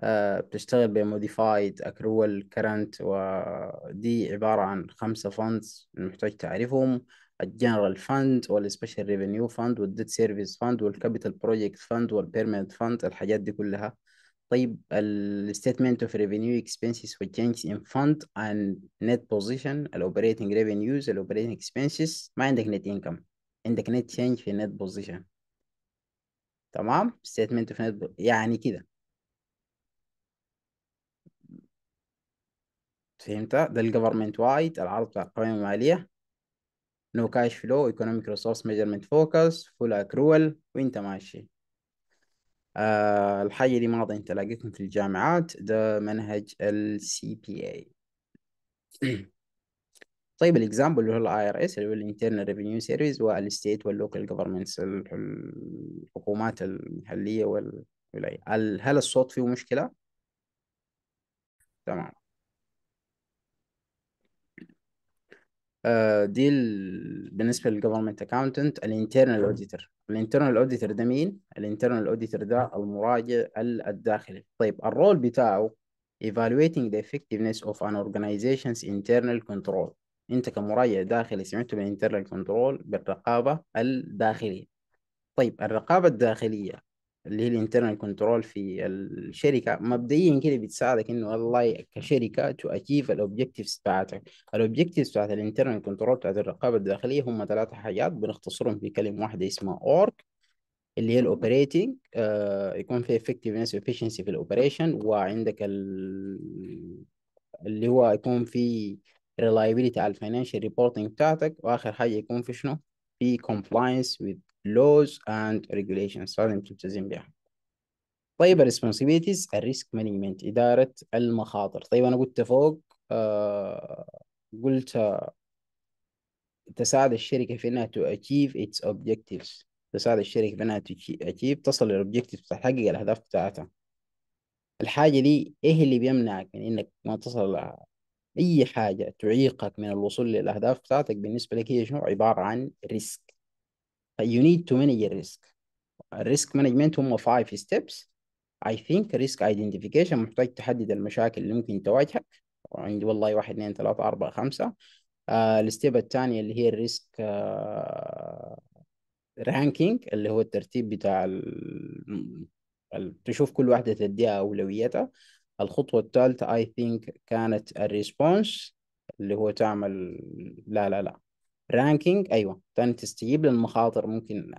آه، بتشتغل modified accrual current ودي عبارة عن خمسة funds محتاج تعرفهم الجنرال fund والسبيشال ريفينيو service والديت سيرفيس capital والكابيتال بروجكت فاند والبيرمنت fund الحاجات دي كلها طيب الستيتمنت اوف ريفينيو اكسبنسز fund ان فاند اند نت بوزيشن الاوبريتنج ريفينيوز الاوبريتنج اكسبنسز ما عندك نت انكم عندك نت تشينج في نت بوزيشن تمام ستيتمنت اوف نت يعني كده فهمت ده الجفرمنت وايد العرض بتاع القوائم الماليه نو كاش فلو ايكونوميك ريسورس ميجرمنت فوكس فول اكرول وانت ماشي آه الحاجة اللي ما أظن تلاقيكم في الجامعات ده منهج ال CPA طيب الاكزامبل اللي هو الـ IRS اللي هو الانترنال ريفينيو سيرفيس والستيت واللوكال جفرمنتس الحكومات المحليه والولايه هل الصوت فيه مشكله؟ تمام آه، دي بالنسبه للجفرمنت اكاونتنت الانترنال اوديتر الانترنال اوديتر ده مين الانترنال اوديتر ده المراجع الداخلي طيب الرول بتاعه evaluating the effectiveness of an organization's internal control انت كمراجع داخلي سمعت بالانترنال كنترول بالرقابه الداخليه طيب الرقابه الداخليه اللي هي الانترنال كنترول في الشركه مبدئيا كده بتساعدك انه والله كشركه تو اتشيف الاوبجيكتيفز بتاعتك الاوبجيكتيفز بتاعت الانترنال كنترول بتاعت الرقابه الداخليه هم ثلاثه حاجات بنختصرهم في كلمه واحده اسمها اورك اللي هي الاوبريتنج آه يكون في effectiveness افشنسي في الاوبريشن وعندك ال... اللي هو يكون في ريلايبيلتي على الفاينانشال ريبورتنج بتاعتك واخر حاجه يكون في شنو be compliance with laws and regulations لازم تلتزم بها طيب الريسبونسبيتيز الريسك مانجمنت إدارة المخاطر طيب أنا قلت فوق آه، قلت تساعد الشركة في أنها to achieve its objectives تساعد الشركة في أنها to achieve تصل objectives تحقق الأهداف بتاعتها الحاجة دي إيه اللي بيمنعك من إنك ما تصل لها أي حاجة تعيقك من الوصول للأهداف بتاعتك بالنسبة لك هي شنو عبارة عن ريسك فيو نيد تو مانج الريسك الريسك مانجمنت هم 5 ستيبس اي ثينك ريسك ايدنتيفيكيشن محتاج تحدد المشاكل اللي ممكن تواجهك عندي والله واحد اثنين ثلاثة أربعة خمسة آه، الستيب الثانية اللي هي الريسك رانكينج رانكينج اللي هو الترتيب بتاع ال... ال... تشوف كل واحدة تديها أولوياتها الخطوة الثالثة I think كانت الريسبونس اللي هو تعمل لا لا لا رانكينج أيوة ثاني تستجيب للمخاطر ممكن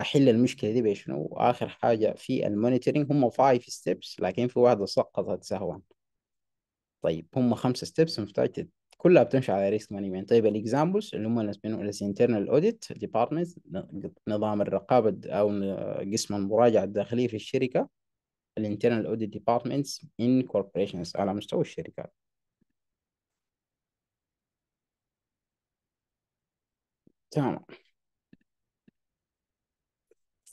أحل المشكلة دي بشنو وآخر حاجة في المونيتورينج هم فايف ستيبس لكن في واحدة سقطت سهوا طيب هم خمسة ستيبس مفتاح كلها بتمشي على ريسك مانجمنت طيب الاكزامبلز اللي هم الانترنال اوديت ديبارتمنت نظام الرقابه او قسم المراجعه الداخليه في الشركه Internal Audit Departments in Corporations على مستوى الشركات تمام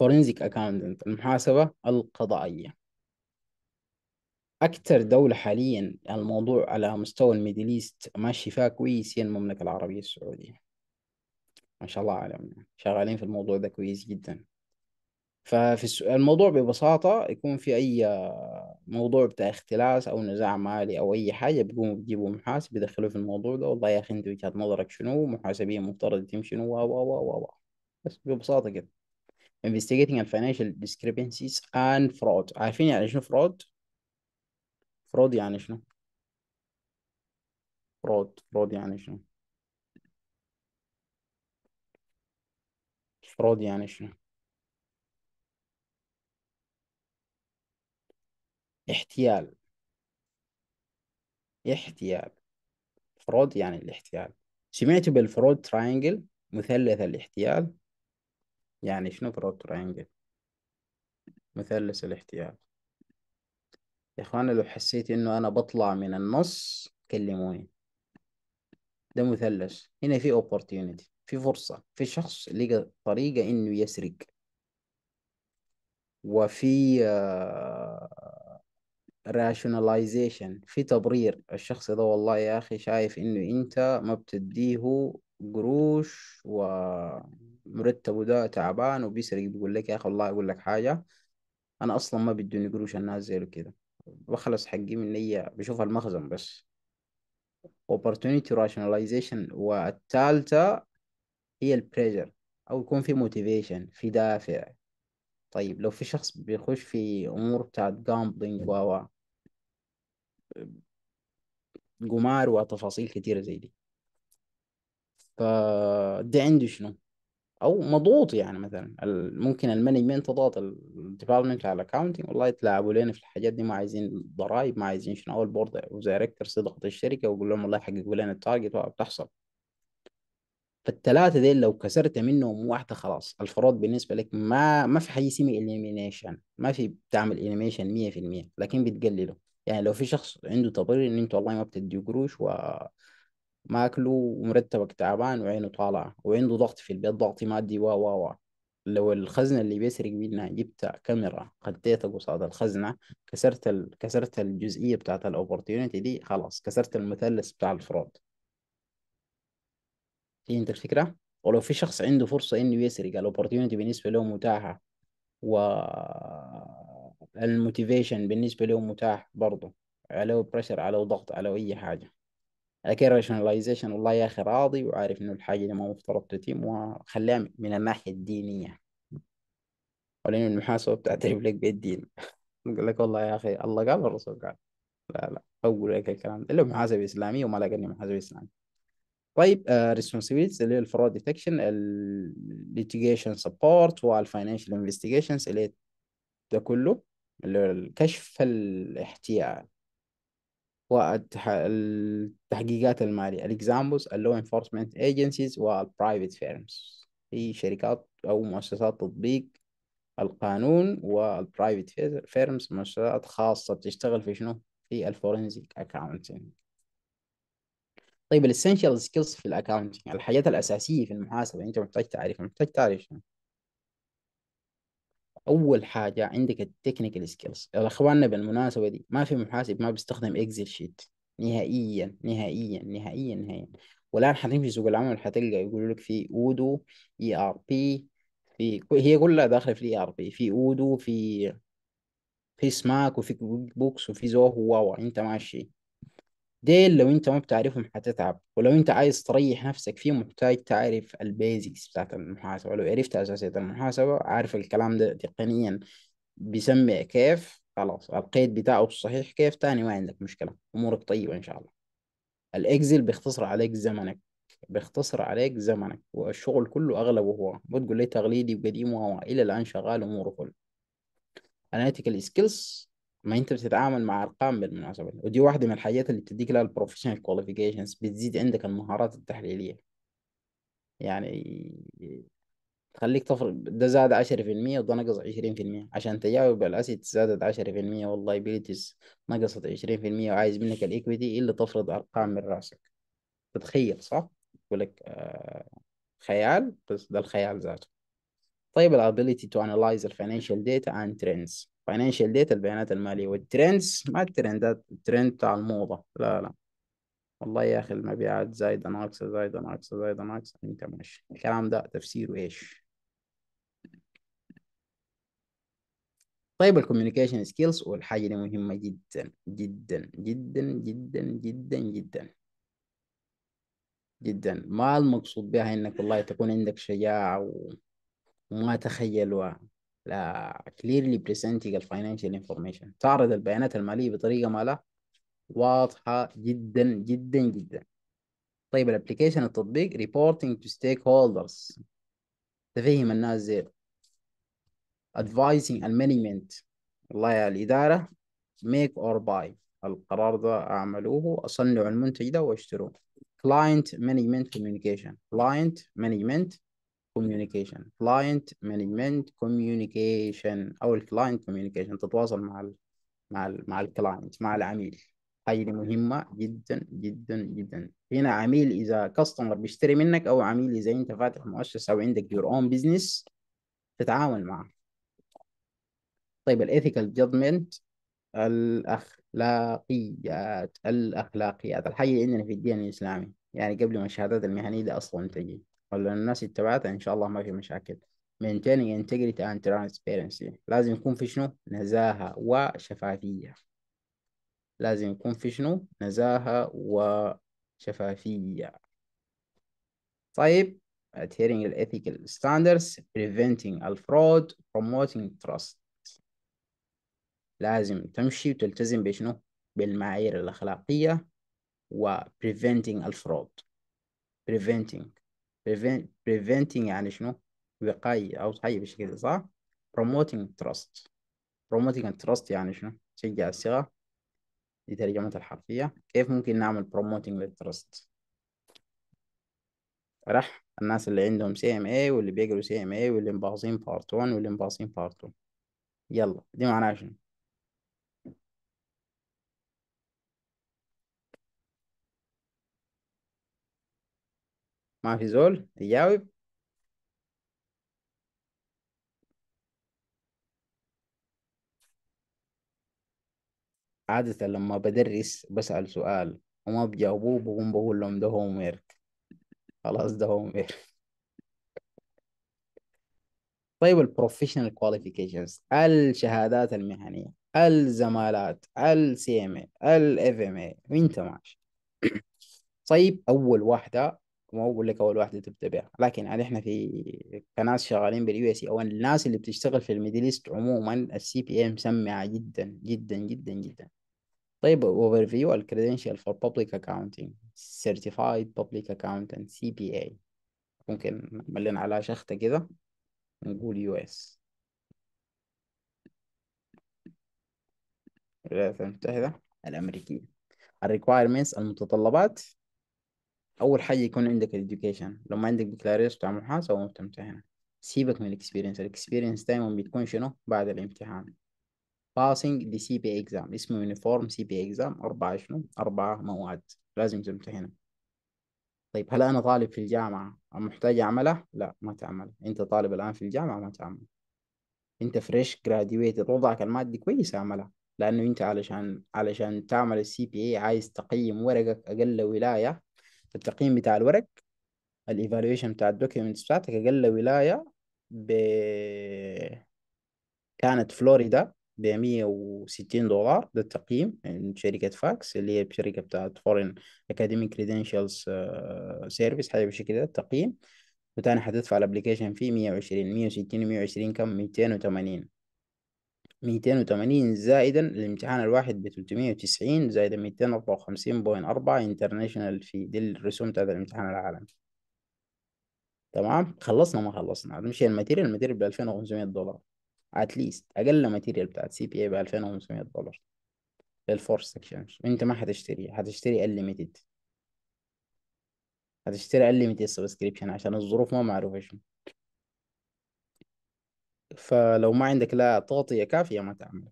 Forensic Accountant المحاسبة القضائية أكثر دولة حاليا الموضوع على مستوى الميدل إيست ماشي فيها كويس هي المملكة العربية السعودية ما شاء الله عليهم شغالين في الموضوع ده كويس جدا ففي الموضوع ببساطة يكون في أي موضوع بتاع اختلاس أو نزاع مالي أو أي حاجة بيقوموا بيجيبوا محاسب بيدخلوه في الموضوع ده والله يا أخي أنت وجهة نظرك شنو محاسبية مفترض يتم شنو و و و و بس ببساطة كده investigating the financial discrepancies and fraud عارفين يعني شنو fraud؟ fraud يعني شنو؟ fraud fraud يعني شنو؟ fraud يعني شنو؟ احتيال احتيال فرود يعني الاحتيال سمعت بالفرود تراينجل مثلث الاحتيال يعني شنو فرود تراينجل مثلث الاحتيال يا اخوانا لو حسيت انه انا بطلع من النص كلموني ده مثلث هنا في opportunity في فرصة في شخص لقى طريقة انه يسرق وفي آه rationalization في تبرير الشخص ده والله يا أخي شايف إنه أنت ما بتديه قروش ومرتبه ده تعبان وبيسرق بيقول لك يا أخي والله أقول لك حاجة أنا أصلا ما بدوني قروش الناس زي كده بخلص حقي من اي بشوف المخزن بس opportunity rationalization والثالثة هي البريجر أو يكون في موتيفيشن في دافع طيب لو في شخص بيخش في امور بتاعت جامبلينج و قمار وتفاصيل كتيرة زي دي فده عنده شنو او مضغوط يعني مثلا ممكن المانجمنت ضغط الديبارتمنت على الاكونتنج والله يتلاعبوا لنا في الحاجات دي ما عايزين ضرائب ما عايزين شنو اول بورد ودايركتورز يضغط الشركه ويقول لهم والله حققوا لنا التارجت بتحصل فالثلاثه دي لو كسرت منهم واحده خلاص الفروض بالنسبه لك ما ما في حاجه اسمها اليمينيشن ما في بتعمل اليمينيشن 100% لكن بتقلله يعني لو في شخص عنده تقرير ان انت والله ما بتدي قروش وماكله ومرتبك تعبان وعينه طالعه وعنده ضغط في البيت ضغط مادي و و و لو الخزنة اللي بيسرق منها جبت كاميرا خديتها قصاد الخزنة كسرت ال... كسرت الجزئية بتاعت الأوبورتيونيتي دي خلاص كسرت المثلث بتاع الفرود فهمت الفكرة؟ ولو في شخص عنده فرصة إنه يسرق الأوبورتيونيتي بالنسبة له متاحة و الموتيفيشن بالنسبة له متاح برضه على بريشر على ضغط على أي حاجة لكن الراشناليزيشن والله يا أخي راضي وعارف إنه الحاجة دي ما مفترض تتم وخليها من الناحية الدينية ولأن المحاسبة بتعترف لك بالدين يقول لك والله يا أخي الله قال الرسول قال لا لا أقول لك الكلام إلا محاسبة إسلامية وما لقاني محاسبة إسلامية طيب ريسبونسبيلتيز آه، اللي هي الفرود ديتكشن الليتيجيشن سبورت والفاينانشال انفستيجيشنز اللي ده كله اللي هو الكشف الاحتيال والتحقيقات المالية الإكزامبلز اللو انفورسمنت ايجنسيز والبرايفت فيرمز هي شركات أو مؤسسات تطبيق القانون والبرايفت فيرمز مؤسسات خاصة بتشتغل في شنو؟ في الفورنزيك اكاونتنج طيب الاسينشال سكيلز في الاكاونتنج الحاجات الأساسية في المحاسبة يعني أنت محتاج تعرفها محتاج تعرف شنو؟ اول حاجه عندك التكنيكال سكيلز اخواننا بالمناسبه دي ما في محاسب ما بيستخدم اكسل شيت نهائيا نهائيا نهائيا نهائيا والان حتمشي سوق العمل حتلقى يقول لك في اودو اي ار بي في هي كلها داخله في الاي ار بي في اودو في في سماك وفي بوكس وفي زوهو واو انت ماشي ديل لو انت ما بتعرفهم حتتعب ولو انت عايز تريح نفسك فيه محتاج تعرف البيزكس بتاعت المحاسبة لو عرفت أساسيات المحاسبة عارف الكلام ده تقنيا بيسمي كيف خلاص القيد بتاعه الصحيح كيف تاني ما عندك مشكلة أمورك طيبة إن شاء الله الإكسل بيختصر عليك زمنك بيختصر عليك زمنك والشغل كله أغلبه هو بتقول لي تقليدي وقديم وإلى الآن شغال أموره كله analytical سكيلز ما انت بتتعامل مع ارقام بالمناسبه ودي واحده من الحاجات اللي بتديك لها البروفيشنال كواليفيكيشنز بتزيد عندك المهارات التحليليه يعني تخليك تفرق ده زاد 10% وده نقص 20% عشان تجاوب الاسيت زادت 10% واللايبيلتيز نقصت 20% وعايز منك الايكويتي الا تفرض ارقام من راسك تتخيل صح؟ يقول لك آه، خيال بس ده الخيال ذاته طيب الability to analyze الفاينانشال financial data and trends فاينانشال ديتا البيانات الماليه والترندز ما الترندات الترند بتاع الموضه لا لا والله يا اخي المبيعات زايده ناقصه زايده ناقصه زايده ناقصه انت ماشي الكلام ده تفسيره ايش طيب الكوميونيكيشن سكيلز والحاجه دي مهمه جدا جدا جدا جدا جدا جدا جدا ما المقصود بها انك والله تكون عندك شجاعه وما تخيل لا clearly presenting الفاينانشال انفورميشن تعرض البيانات الماليه بطريقه ما لا واضحه جدا جدا جدا طيب الابلكيشن التطبيق reporting to stakeholders تفهم الناس زي advising المانجمنت والله يا الاداره make or buy القرار ده اعملوه اصنع المنتج ده واشتروه client management communication client management communication client management communication او الكلاينت communication تتواصل مع الـ مع الـ مع الكلاينت مع العميل هاي دي مهمة جدا جدا جدا هنا عميل إذا كاستمر بيشتري منك أو عميل إذا أنت فاتح مؤسسة أو عندك يور اون بزنس تتعامل معه طيب الإيثيكال جادجمنت الأخلاقيات الأخلاقيات الحقيقة عندنا في الدين الإسلامي يعني قبل ما الشهادات المهنية دي أصلا تجي ولا الناس اتبعتها ان شاء الله ما في مشاكل maintaining integrity and transparency لازم يكون في شنو نزاهة وشفافية لازم يكون في شنو نزاهة وشفافية طيب adhering ethical standards preventing fraud promoting trust لازم تمشي وتلتزم بشنو بالمعايير الأخلاقية و preventing fraud preventing preventing يعني شنو وقاية أو تحية بشكل صح promoting trust promoting trust يعني شنو تشجع الثقة دي ترجمة الحرفية كيف ممكن نعمل promoting للترست راح الناس اللي عندهم CMA واللي بيقروا CMA واللي مباصين بارت 1 واللي مباصين بارت 2 يلا دي معناها شنو ما في زول يجاوب عادة لما بدرس بسأل سؤال وما بجاوبوه بقوم بقول لهم ده هوم ويرك خلاص ده هوم ويرك طيب البروفيشنال كواليفيكيشنز الشهادات المهنية الزمالات السي ام اي الاف ام اي وانت ماشي طيب اول واحدة ما بقول لك اول واحده بها لكن يعني احنا في كناس شغالين باليو اس او الناس اللي بتشتغل في الميدل ايست عموما السي بي ام مسمعه جدا جدا جدا جدا طيب اوفر فيو الكريدنشال فور بابليك اكاونتنج سيرتيفايد بابليك اكاونتنت سي بي اي ممكن نعمل على شخطه كده نقول يو اس الولايات المتحده الامريكيه الريكوايرمنتس المتطلبات اول حاجه يكون عندك education لو ما عندك بكالوريوس بتاع محاسبه وما بتمتحن سيبك من الاكسبيرينس الاكسبيرينس دايما بتكون شنو بعد الامتحان باسنج دي سي بي اكزام اسمه يونيفورم سي بي اكزام أربعة شنو أربعة مواد لازم تمتحنها طيب هل أنا طالب في الجامعة محتاج أعملها؟ لا ما تعمل أنت طالب الآن في الجامعة ما تعمل أنت فريش graduated وضعك المادي كويس أعملها لأنه أنت علشان علشان تعمل السي بي اي عايز تقيم ورقك أقل ولاية التقييم بتاع الورق الايفالويشن بتاع الدوكيومنتس بتاعتك اقل ولايه ب كانت فلوريدا ب 160 دولار ده التقييم من شركة فاكس اللي هي شركه بتاعت فورين أكاديمي كريدنشالز سيرفيس حاجة بشكل كده التقييم وتاني حتدفع الابليكيشن فيه 120 160 120 كم 280 ميتين وتمانين زائدا الامتحان الواحد بتلتمية وتسعين زائدا ميتين أربعة وخمسين بوين أربعة انترناشونال في دي الرسوم بتاعت الامتحان العالمي تمام خلصنا ما خلصنا مشي الماتيريال الماتيريال بألفين وخمسمية دولار اتليست اقل ماتيريال بتاعت سي بي اي بألفين وخمسمية دولار للفور سكشن انت ما حتشتري هتشتري unlimited هتشتري unlimited سبسكريبشن عشان الظروف ما معروفه شنو فلو ما عندك لا تغطية كافية ما تعمل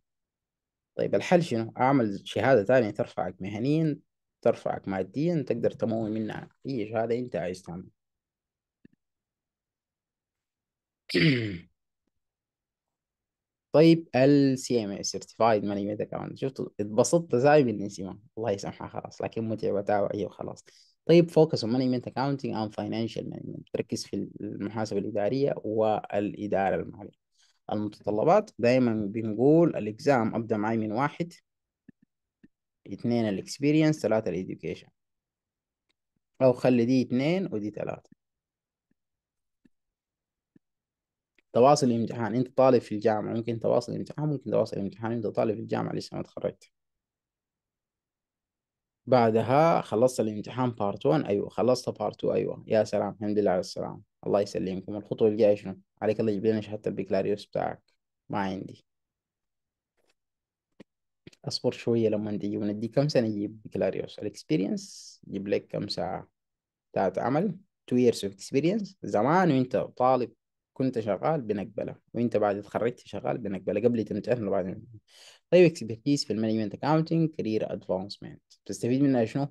طيب الحل شنو أعمل شهادة تانية ترفعك مهنيا ترفعك ماديا تقدر تموي منها أي شهادة أنت عايز تعمل طيب ال سي ام Management سيرتيفايد مانجمنت اتبسطت زايد اتبسطت زي الله يسامحها خلاص لكن متعبه تعب ايوه خلاص طيب فوكس اون مانجمنت اكاونتنج اند فاينانشال مانجمنت تركز في المحاسبه الاداريه والاداره الماليه المتطلبات دائما بنقول الاكزام ابدا معي من واحد اثنين الاكسبيرينس ثلاثة الاديوكيشن او خلي دي اثنين ودي ثلاثة تواصل الامتحان انت طالب في الجامعة ممكن تواصل الامتحان ممكن تواصل الامتحان انت طالب في الجامعة لسه ما تخرجت بعدها خلصت الامتحان بارت 1 ايوه خلصت بارت 2 ايوه يا سلام الحمد لله على السلامه الله يسلمكم الخطوه الجايه شنو عليك الله يجيب لنا شهاده البكالوريوس بتاعك ما عندي اصبر شويه لما نجي وندي كم سنه يجيب بكالوريوس الاكسبيرينس يجيب لك كم ساعه بتاعت عمل 2 years of experience زمان وانت طالب كنت شغال بنقبله وانت بعد تخرجت شغال بنقبله قبل تمتحن وبعد طيب اكسبرتيز في المانجمنت اكاونتنج كارير ادفانسمنت تستفيد منها شنو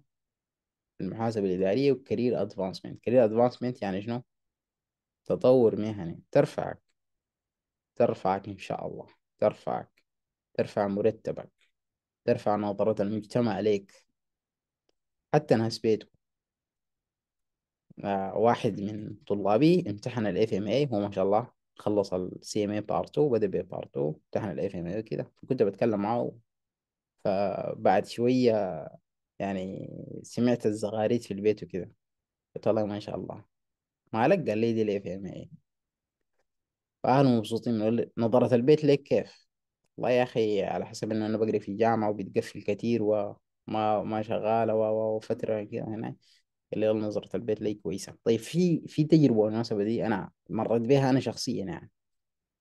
المحاسبة الإدارية وكارير ادفانسمنت كارير ادفانسمنت يعني شنو تطور مهني ترفعك ترفعك إن شاء الله ترفعك ترفع مرتبك ترفع نظرة المجتمع عليك حتى ناس بيته آه، واحد من طلابي امتحن ام FMA هو ما شاء الله خلص السي ام اي بارت 2 وبدا بـ بارت 2 امتحن الاف ام اي وكذا فكنت بتكلم معاه فبعد شوية يعني سمعت الزغاريد في البيت وكذا قلت والله ما شاء الله ما لك قال لي دي الاف ام اي فأهله مبسوطين من نظرة البيت ليك كيف والله يا أخي على حسب إنه أنا بقري في الجامعة وبتقفل كتير وما ما شغالة و و وفترة كذا هناك اللي هو نظرة البيت لي كويسة طيب في في تجربة بالمناسبة دي أنا مريت بها أنا شخصيا يعني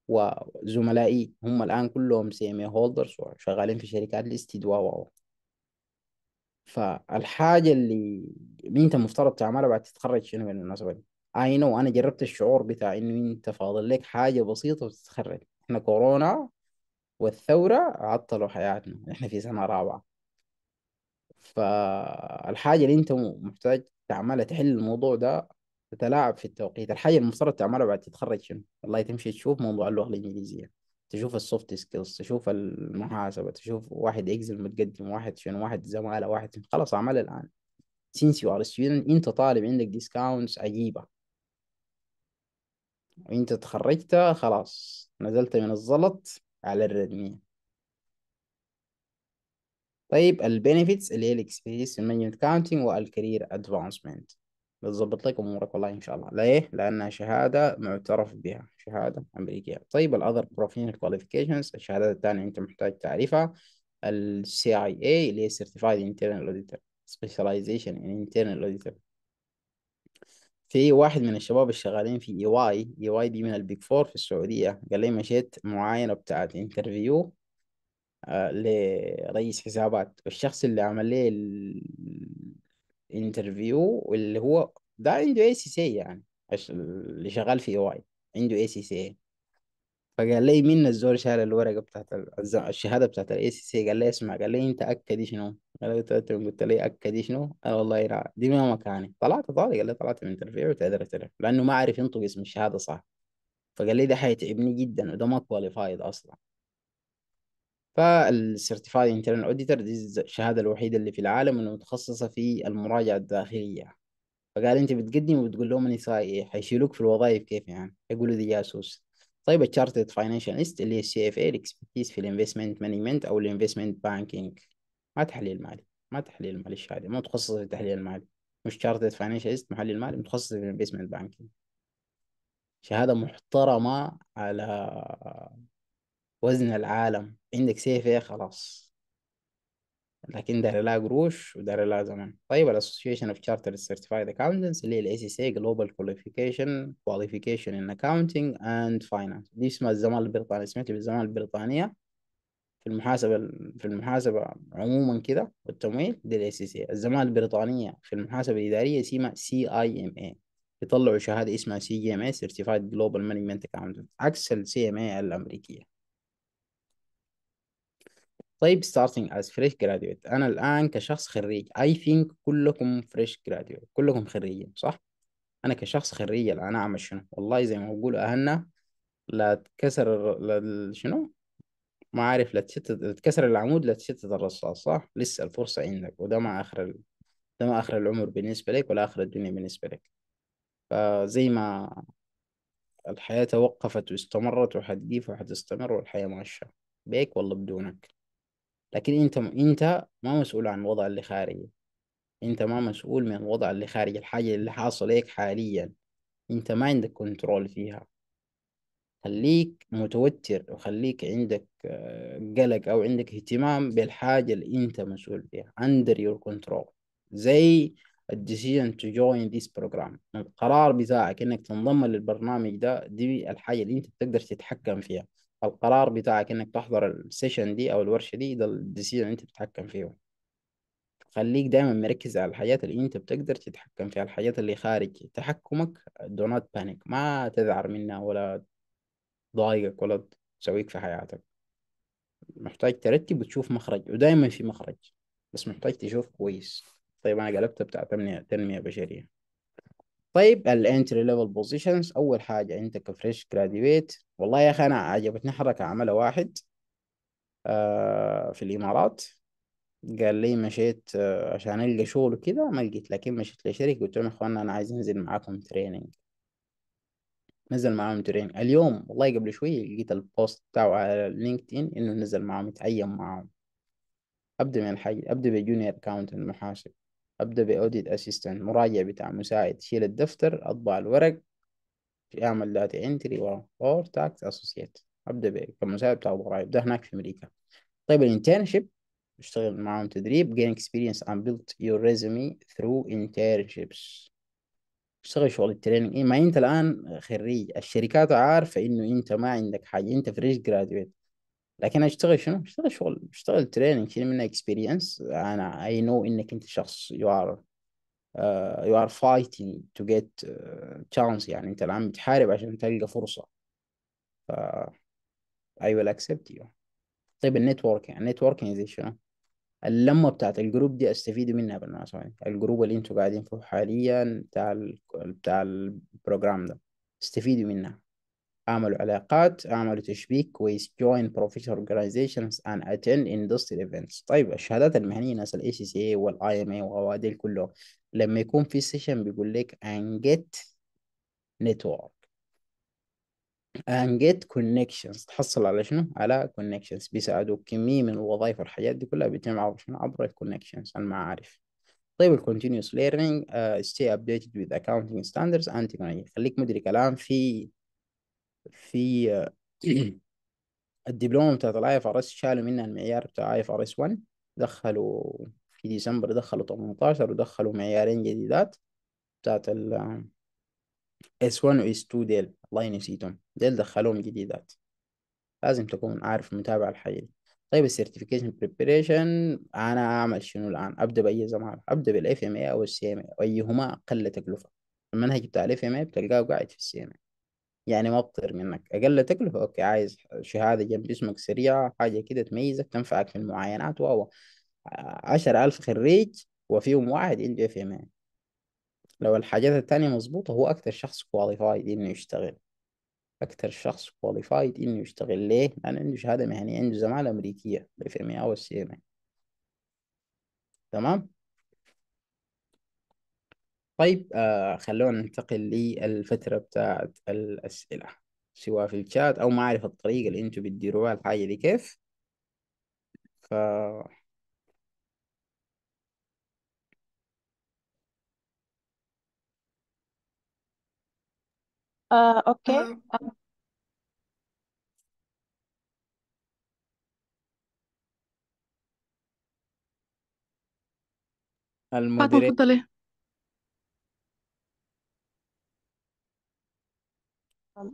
وزملائي هم الآن كلهم سي ام اي هولدرز وشغالين في شركات الاستدواء و فالحاجة اللي أنت مفترض تعملها بعد تتخرج شنو بالمناسبة دي اي نو انا جربت الشعور بتاع انه انت فاضل لك حاجه بسيطه وتتخرج احنا كورونا والثوره عطلوا حياتنا احنا في سنه رابعه فالحاجه اللي انت محتاج عمالة تحل الموضوع ده تتلاعب في التوقيت الحاجة المفترض تعملها بعد تتخرج شنو والله تمشي تشوف موضوع اللغة الإنجليزية تشوف السوفت سكيلز تشوف المحاسبة تشوف واحد إكزل متقدم واحد شنو واحد زمالة واحد خلاص أعمل الآن سينس يو ار ستودنت أنت طالب عندك ديسكاونتس عجيبة وأنت تخرجت خلاص نزلت من الزلط على الردمية طيب benefits اللي هي management المانجمنت كاونتنج والكارير ادفانسمنت بتظبط لك امورك والله ان شاء الله ليه لانها شهاده معترف بها شهاده امريكيه طيب other professional qualifications الشهادات الثانيه انت محتاج تعرفها ال CIA اللي هي certified internal auditor specialization in internal auditor في واحد من الشباب الشغالين في اي واي اي واي دي من البيج فور في السعوديه قال لي مشيت معاينه بتاعت انترفيو لرئيس حسابات والشخص اللي عمل لي الانترفيو واللي هو ده عنده اي سي سي يعني اللي شغال في واي عنده اي سي سي فقال لي مين الزول شال الورقه بتاعت الشهاده بتاعت الاي سي سي قال لي اسمع قال لي انت اكد شنو قلت له- قلت لي اكد شنو انا والله لا دي ما مكاني طلعت طالع قال لي طلعت من الانترفيو وتعذرت له لانه ما عارف ينطق اسم الشهاده صح فقال لي ده حيتعبني جدا وده ما كواليفايد اصلا فالسيرتيفايد انترنال اوديتر دي الشهاده الوحيده اللي في العالم المتخصصه متخصصه في المراجعه الداخليه فقال انت بتقدم وبتقول لهم اني حيشيلوك في الوظائف كيف يعني يقولوا دي جاسوس طيب التشارتد فاينانشالست اللي هي السي اف اي الاكسبرتيز في الانفستمنت مانجمنت او الانفستمنت بانكينج ما تحليل مالي ما تحليل مالي الشهاده مو متخصص في التحليل المالي مش تشارتد فاينانشالست محلل مالي متخصص في الانفستمنت بانكينج شهاده محترمه على وزن العالم عندك سيف إيه؟ خلاص لكن ده لا قروش وده لا زمان طيب الاسوسيشن اوف تشارتر سيرتيفايد اكاونتنتس اللي هي الاي سي سي جلوبال كواليفيكيشن كواليفيكيشن ان اكاونتنج اند فاينانس دي اسمها الزمان البريطاني سمعت بالزمان البريطانيه في المحاسبه في المحاسبه عموما كده والتمويل دي الاي سي سي الزمان البريطانيه في المحاسبه الاداريه اسمها سي اي ام اي بيطلعوا شهاده اسمها سي جي ام اي سيرتيفايد جلوبال مانجمنت اكاونتنت عكس السي ام اي الامريكيه طيب starting as fresh graduate أنا الآن كشخص خريج I think كلكم fresh graduate كلكم خريجين صح؟ أنا كشخص خريج الآن أعمل شنو؟ والله زي ما بقول أهلنا لا تكسر لا شنو؟ ما عارف لا تشتت لا تكسر العمود لا تشتت الرصاص صح؟ لسه الفرصة عندك وده ما آخر ال... ده ما آخر العمر بالنسبة لك ولا آخر الدنيا بالنسبة لك فزي ما الحياة توقفت واستمرت وحتجيف وحتستمر والحياة ماشية بيك ولا بدونك لكن انت انت ما مسؤول عن الوضع اللي خارجي انت ما مسؤول من الوضع اللي خارج الحاجة اللي حاصل لك حاليا انت ما عندك كنترول فيها خليك متوتر وخليك عندك آه، قلق او عندك اهتمام بالحاجة اللي انت مسؤول فيها under your control زي decision to join this program القرار بتاعك انك تنضم للبرنامج ده دي الحاجة اللي انت بتقدر تتحكم فيها القرار بتاعك انك تحضر السيشن دي او الورشه دي ده الديسيجن انت بتتحكم فيه خليك دايما مركز على الحاجات اللي انت بتقدر تتحكم فيها الحاجات اللي خارج تحكمك نوت بانيك ما تذعر منها ولا تضايقك ولا تسويك في حياتك محتاج ترتب وتشوف مخرج ودايما في مخرج بس محتاج تشوف كويس طيب انا قلبتها بتاع تنمية بشرية طيب الانتري ليفل بوزيشنز اول حاجه انت كفريش جراديويت والله يا اخي انا عجبتني حركه عملها واحد آه، في الامارات قال لي مشيت آه، عشان القى شغل وكده ما لقيت لكن مشيت لشركه قلت لهم يا اخوانا انا عايز انزل معاكم تريننج نزل معاهم تريننج اليوم والله قبل شويه لقيت البوست بتاعه على لينكد ان انه نزل معاهم يتعين معاهم ابدا من الحاجه ابدا بجونيور اكاونت المحاسب أبدأ بأوديت أسيستنت مراجع بتاع مساعد شيل الدفتر أطبع الورق أعمل داتا إنتري وور تاكس أسوسييت أبدأ كمساعد بتاع ضرائب ده هناك في أمريكا طيب الانترنشيب اشتغل معاهم تدريب gain experience and build your resume through internships اشتغل شغل التريننج إيه، ما انت الان خريج الشركات عارفه انه انت ما عندك حاجه انت فريش جرادويت لكن اشتغل شنو؟ اشتغل شغل اشتغل تريننج شنو منها اكسبيرينس انا اي نو انك انت شخص يو ار يو ار فايتنج تو جيت تشانس يعني انت الان بتحارب عشان تلقى فرصه ف اي ويل اكسبت يو طيب النتوركينج يعني النتوركينج زي شنو؟ اللمه بتاعت الجروب دي استفيد منها بالمناسبه يعني الجروب اللي انتوا قاعدين فيه حاليا بتاع الـ بتاع البروجرام ده استفيدوا منها اعملوا علاقات اعملوا تشبيك كويس join professional organizations and attend industry events طيب الشهادات المهنيه ناس الاي سي سي والاي ام اي وهوادي كله لما يكون في سيشن بيقول لك and get network and get connections تحصل على شنو؟ على connections بيساعدوك كمية من الوظائف والحاجات دي كلها بتتم عبر شنو؟ عبر الكونكشنز المعارف طيب ال continuous learning uh, stay updated with accounting standards and technology خليك مدرك الآن في في الدبلوم بتاعت الاي اف ار اس شالوا منها المعيار بتاع اي اف ار اس 1 دخلوا في ديسمبر دخلوا 18 ودخلوا معيارين جديدات بتاعت ال اس 1 و اس 2 ديل الله ينسيتهم ديل دخلوهم جديدات لازم تكون عارف متابع الحاجة دي طيب السيرتيفيكيشن بريبريشن انا اعمل شنو الان ابدا باي زمان ابدا بالاف ام اي او السي ام اي ايهما اقل تكلفه المنهج بتاع الاف ام اي بتلقاه قاعد في السي ام اي يعني موفر منك اقل تكلفه اوكي عايز شهاده جنب اسمك سريعه حاجه كده تميزك تنفعك في المعاينات و آه، عشر ألف خريج وفيهم واحد عنده اف ام لو الحاجات التانية مظبوطة هو أكتر شخص كواليفايد إنه يشتغل أكتر شخص كواليفايد إنه يشتغل ليه؟ لأن عنده شهادة مهنية عنده زمالة أمريكية الاف ام او السي ام تمام طيب آه خلونا ننتقل للفترة بتاعت الأسئلة سواء في الشات أو ما أعرف الطريقة اللي انتم بتديروها الحاجة دي كيف ف آه، أوكي آه،, آه.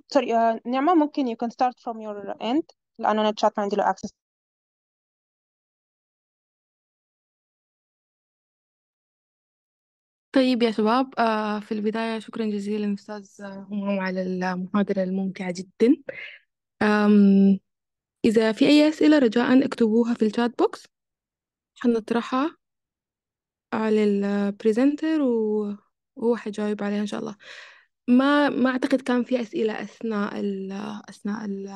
سوري نعمة ممكن you can start from your end لأنه أنا الشات ما عندي له access طيب يا شباب آه، في البداية شكرا جزيلا أستاذ همام آه، على المحاضرة الممتعة جدا إذا في أي أسئلة رجاء اكتبوها في الشات بوكس حنطرحها على البريزنتر آه، وهو حيجاوب عليها إن شاء الله ما ما أعتقد كان في أسئلة أثناء ال أثناء ال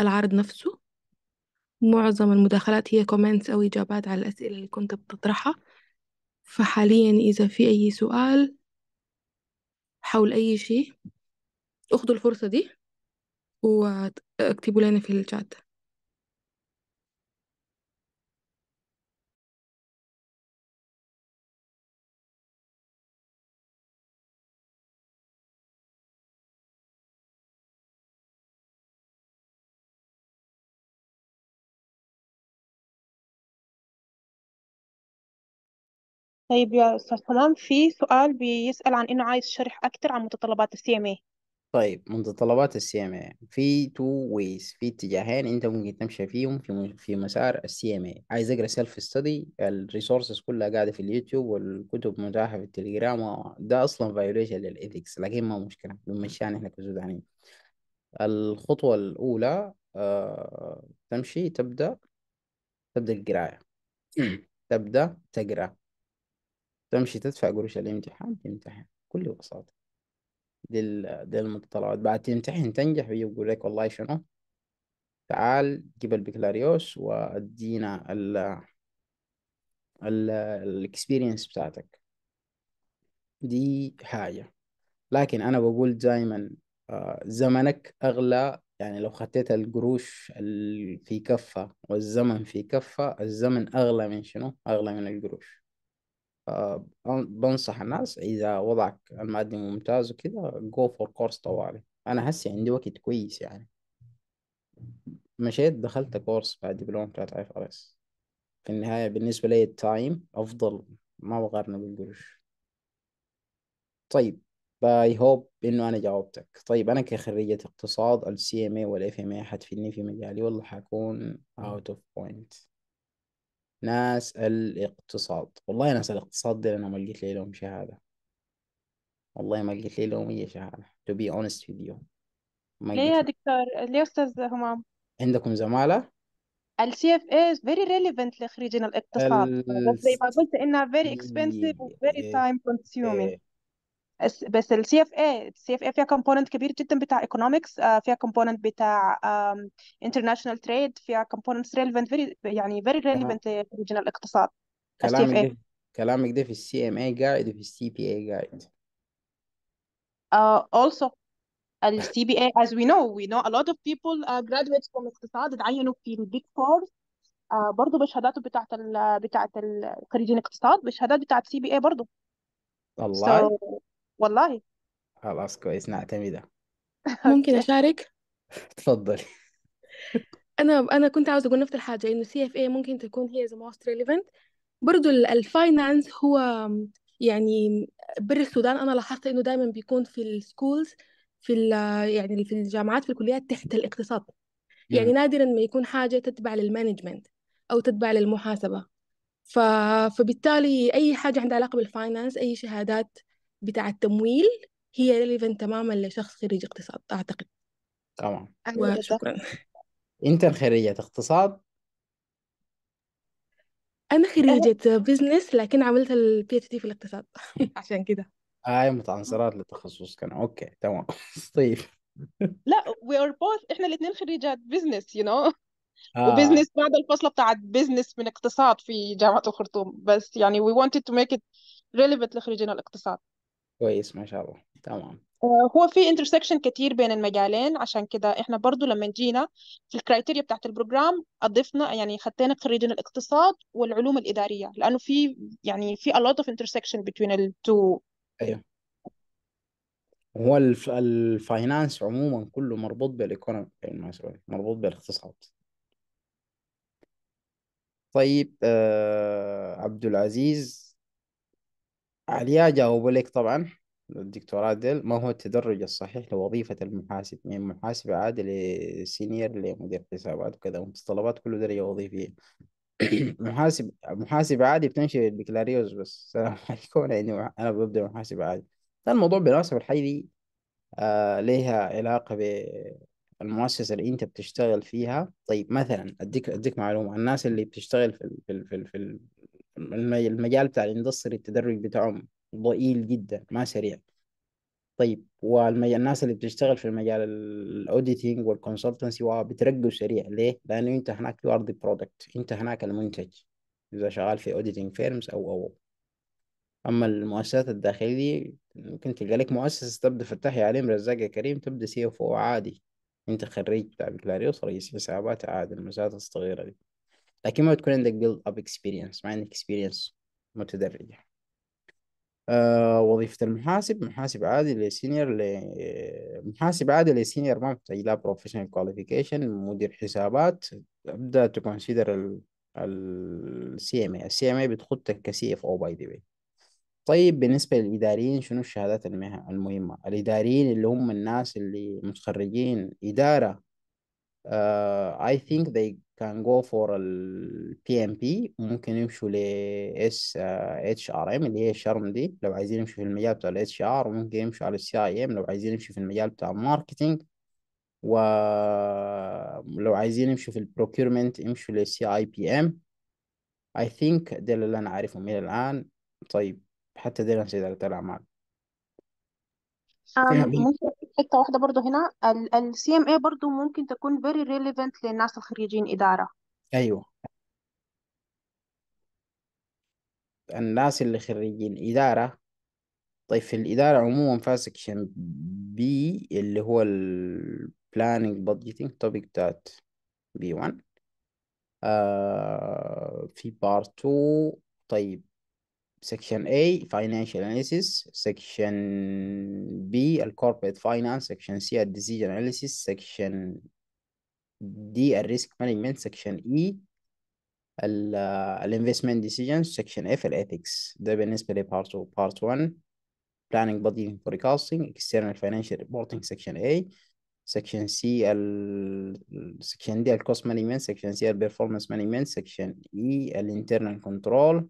العرض نفسه معظم المداخلات هي كومنتس أو إجابات على الأسئلة اللي كنت بتطرحها فحاليا إذا في أي سؤال حول أي شيء أخذوا الفرصة دي واكتبوا لنا في الشات طيب يا أستاذ تمام في سؤال بيسأل عن إنه عايز شرح أكثر عن متطلبات السي ام اي طيب متطلبات السي ام اي في تو ويز في اتجاهين انت ممكن تمشي فيهم في في مسار السي ام اي عايز اقرا سيلف ستدي الريسورسز كلها قاعده في اليوتيوب والكتب متاحه في التليجرام و- ده اصلا فايوليشن للايثكس لكن ما مشكله بنمشيها احنا كسودانيين الخطوه الاولى آه تمشي تبدا تبدا القرايه تبدا تقرا تمشي تدفع قروش الامتحان تمتحن بكل بساطة دي ال- دي المتطلبات بعد تمتحن تنجح بيقول لك والله شنو تعال جيب البكالوريوس وادينا ال ال الاكسبيرينس بتاعتك دي حاجة لكن أنا بقول دايما آه، زمنك أغلى يعني لو خطيت القروش في كفة والزمن في كفة الزمن أغلى من شنو؟ أغلى من القروش بنصح الناس إذا وضعك المادي ممتاز وكذا جو فور كورس طوالي أنا هسي عندي وقت كويس يعني مشيت دخلت كورس بعد دبلوم بتاعت اي اس في النهاية بالنسبة لي التايم أفضل ما بغرنا بالقروش طيب باي هوب إنه أنا جاوبتك طيب أنا كخريجة اقتصاد السي ام اي والاف ام اي حتفيدني في مجالي ولا حكون اوت اوف بوينت ناس الاقتصاد والله ناس الاقتصاد دي أنا ما لقيت لي لهم شهادة والله ما لقيت لي لهم أي شهادة to be honest with you ما ليه يا دكتور ليه يا أستاذ همام عندكم زمالة؟ ال CFA is very relevant لخريجين الاقتصاد ال... بس زي ما قلت إنها very إيه، expensive و very إيه، time consuming إيه. بس ال CFA ال CFA فيها كومبوننت كبير جدا بتاع economics آه، فيها كومبوننت بتاع international trade فيها كومبوننتس very يعني very relevant في اقتصاد السي كلامك ده كلامك ده في ال CMA guide وفي ال CPA guide uh, also ال CBA as we know we know a lot of people uh, graduates from اقتصاد اتعينوا في big four uh, آه، برضه بشهاداته بتاعت ال بتاعت خريجين اقتصاد بشهادات بتاعت سي برضه الله so والله خلاص كويس نعتمدها ممكن اوكي أشارك تفضلي أنا أنا كنت عاوزة أقول نفس الحاجة إنه اف اي ممكن تكون هي ذا موست ريليفنت برضو الفاينانس هو يعني بر السودان أنا لاحظت إنه دايما بيكون في السكولز في يعني في الجامعات في الكليات تحت الاقتصاد يعني نادرا ما يكون حاجة تتبع للمانجمنت أو تتبع للمحاسبة ف... فبالتالي أي حاجة عندها علاقة بالفاينانس أي شهادات بتاع التمويل هي ريليفنت تماما لشخص خريج اقتصاد أعتقد تمام شكرا انت خريجة اقتصاد أنا خريجة بزنس لكن عملت البي اتش دي في الاقتصاد عشان كده هاي متعنصرات للتخصص كان اوكي تمام طيب لا وي ار بوث احنا الاثنين خريجات بزنس يو نو وبزنس بعد الفصل بتاعت بزنس من اقتصاد في جامعة الخرطوم بس يعني we wanted to make it relevant لخريجين الاقتصاد كويس ما شاء الله تمام آه، هو في انترسكشن كتير بين المجالين عشان كده احنا برضو لما جينا في الكرايتيريا بتاعت البروجرام اضفنا يعني خدينا خريجين الاقتصاد والعلوم الاداريه لانه في يعني في a lot of intersection between the two ايوه هو الفاينانس عموما كله مربوط بالايكونومي مربوط بالاقتصاد طيب آه عبد العزيز عليا جاوبوا لك طبعا الدكتور عادل ما هو التدرج الصحيح لوظيفة المحاسب من يعني محاسب عادي لسينير لمدير حسابات وكذا ومتطلبات كل درجة وظيفية محاسب محاسب عادي بتنشر البكالوريوس بس السلام عليكم يعني أنا ببدأ محاسب عادي الموضوع بالمناسبة الحي آه ليها علاقة بالمؤسسة اللي أنت بتشتغل فيها طيب مثلا أديك أديك معلومة الناس اللي بتشتغل في الـ في الـ في, الـ في المجال بتاع الاندستري التدرج بتاعهم ضئيل جدا ما سريع طيب والناس اللي بتشتغل في المجال الاوديتنج والكونسلتنسي بترقوا سريع ليه؟ لانه انت هناك يو ار ذا برودكت انت هناك المنتج اذا شغال في اوديتنج فيرمز او او اما المؤسسات الداخليه ممكن تلقى لك مؤسسه تبدا فتحي عليهم رزاق يا كريم تبدا سي اف او عادي انت خريج بتاع بكالوريوس رئيس حسابات عادي المؤسسات الصغيره دي لكن ما بتكون عندك build up experience ما عندك experience متدرجة آه وظيفة المحاسب محاسب عادي لسينيور ل... محاسب عادي لسينيور ما محتاج لا بروفيشنال كواليفيكيشن مدير حسابات ابدا تكونسيدر ال السي ام اي السي ام اي بتخطك كسي اف او باي ذا واي طيب بالنسبة للإداريين شنو الشهادات المهمة الإداريين اللي هم الناس اللي متخرجين إدارة uh, I think they كان جو فور البي ام بي ممكن يمشوا ل اس اتش ار ام اللي هي الشرم دي لو عايزين يمشوا في المجال بتاع الاتش ار وممكن يمشوا على السي اي ام لو عايزين يمشوا في المجال بتاع الماركتينج ولو عايزين يمشوا في البروكيرمنت يمشوا للسي اي بي ام اي ثينك ده اللي انا عارفهم الى الان طيب حتى ده نسيت على الاعمال ممكن حته واحده برضو هنا ال ام اي برضو ممكن تكون very relevant للناس الخريجين اداره ايوه الناس اللي خريجين إدارة طيب في الإدارة عموما فيها سكشن بي اللي هو ال planning budgeting topic that B1 آه في بار 2 طيب section A financial analysis section B corporate finance section C decision analysis section D risk management section E uh, investment decisions section F ethics The بالنسبة ل part 2 part 1 planning budgeting forecasting external financial reporting section A section C ال section D cost management section C performance management section E internal control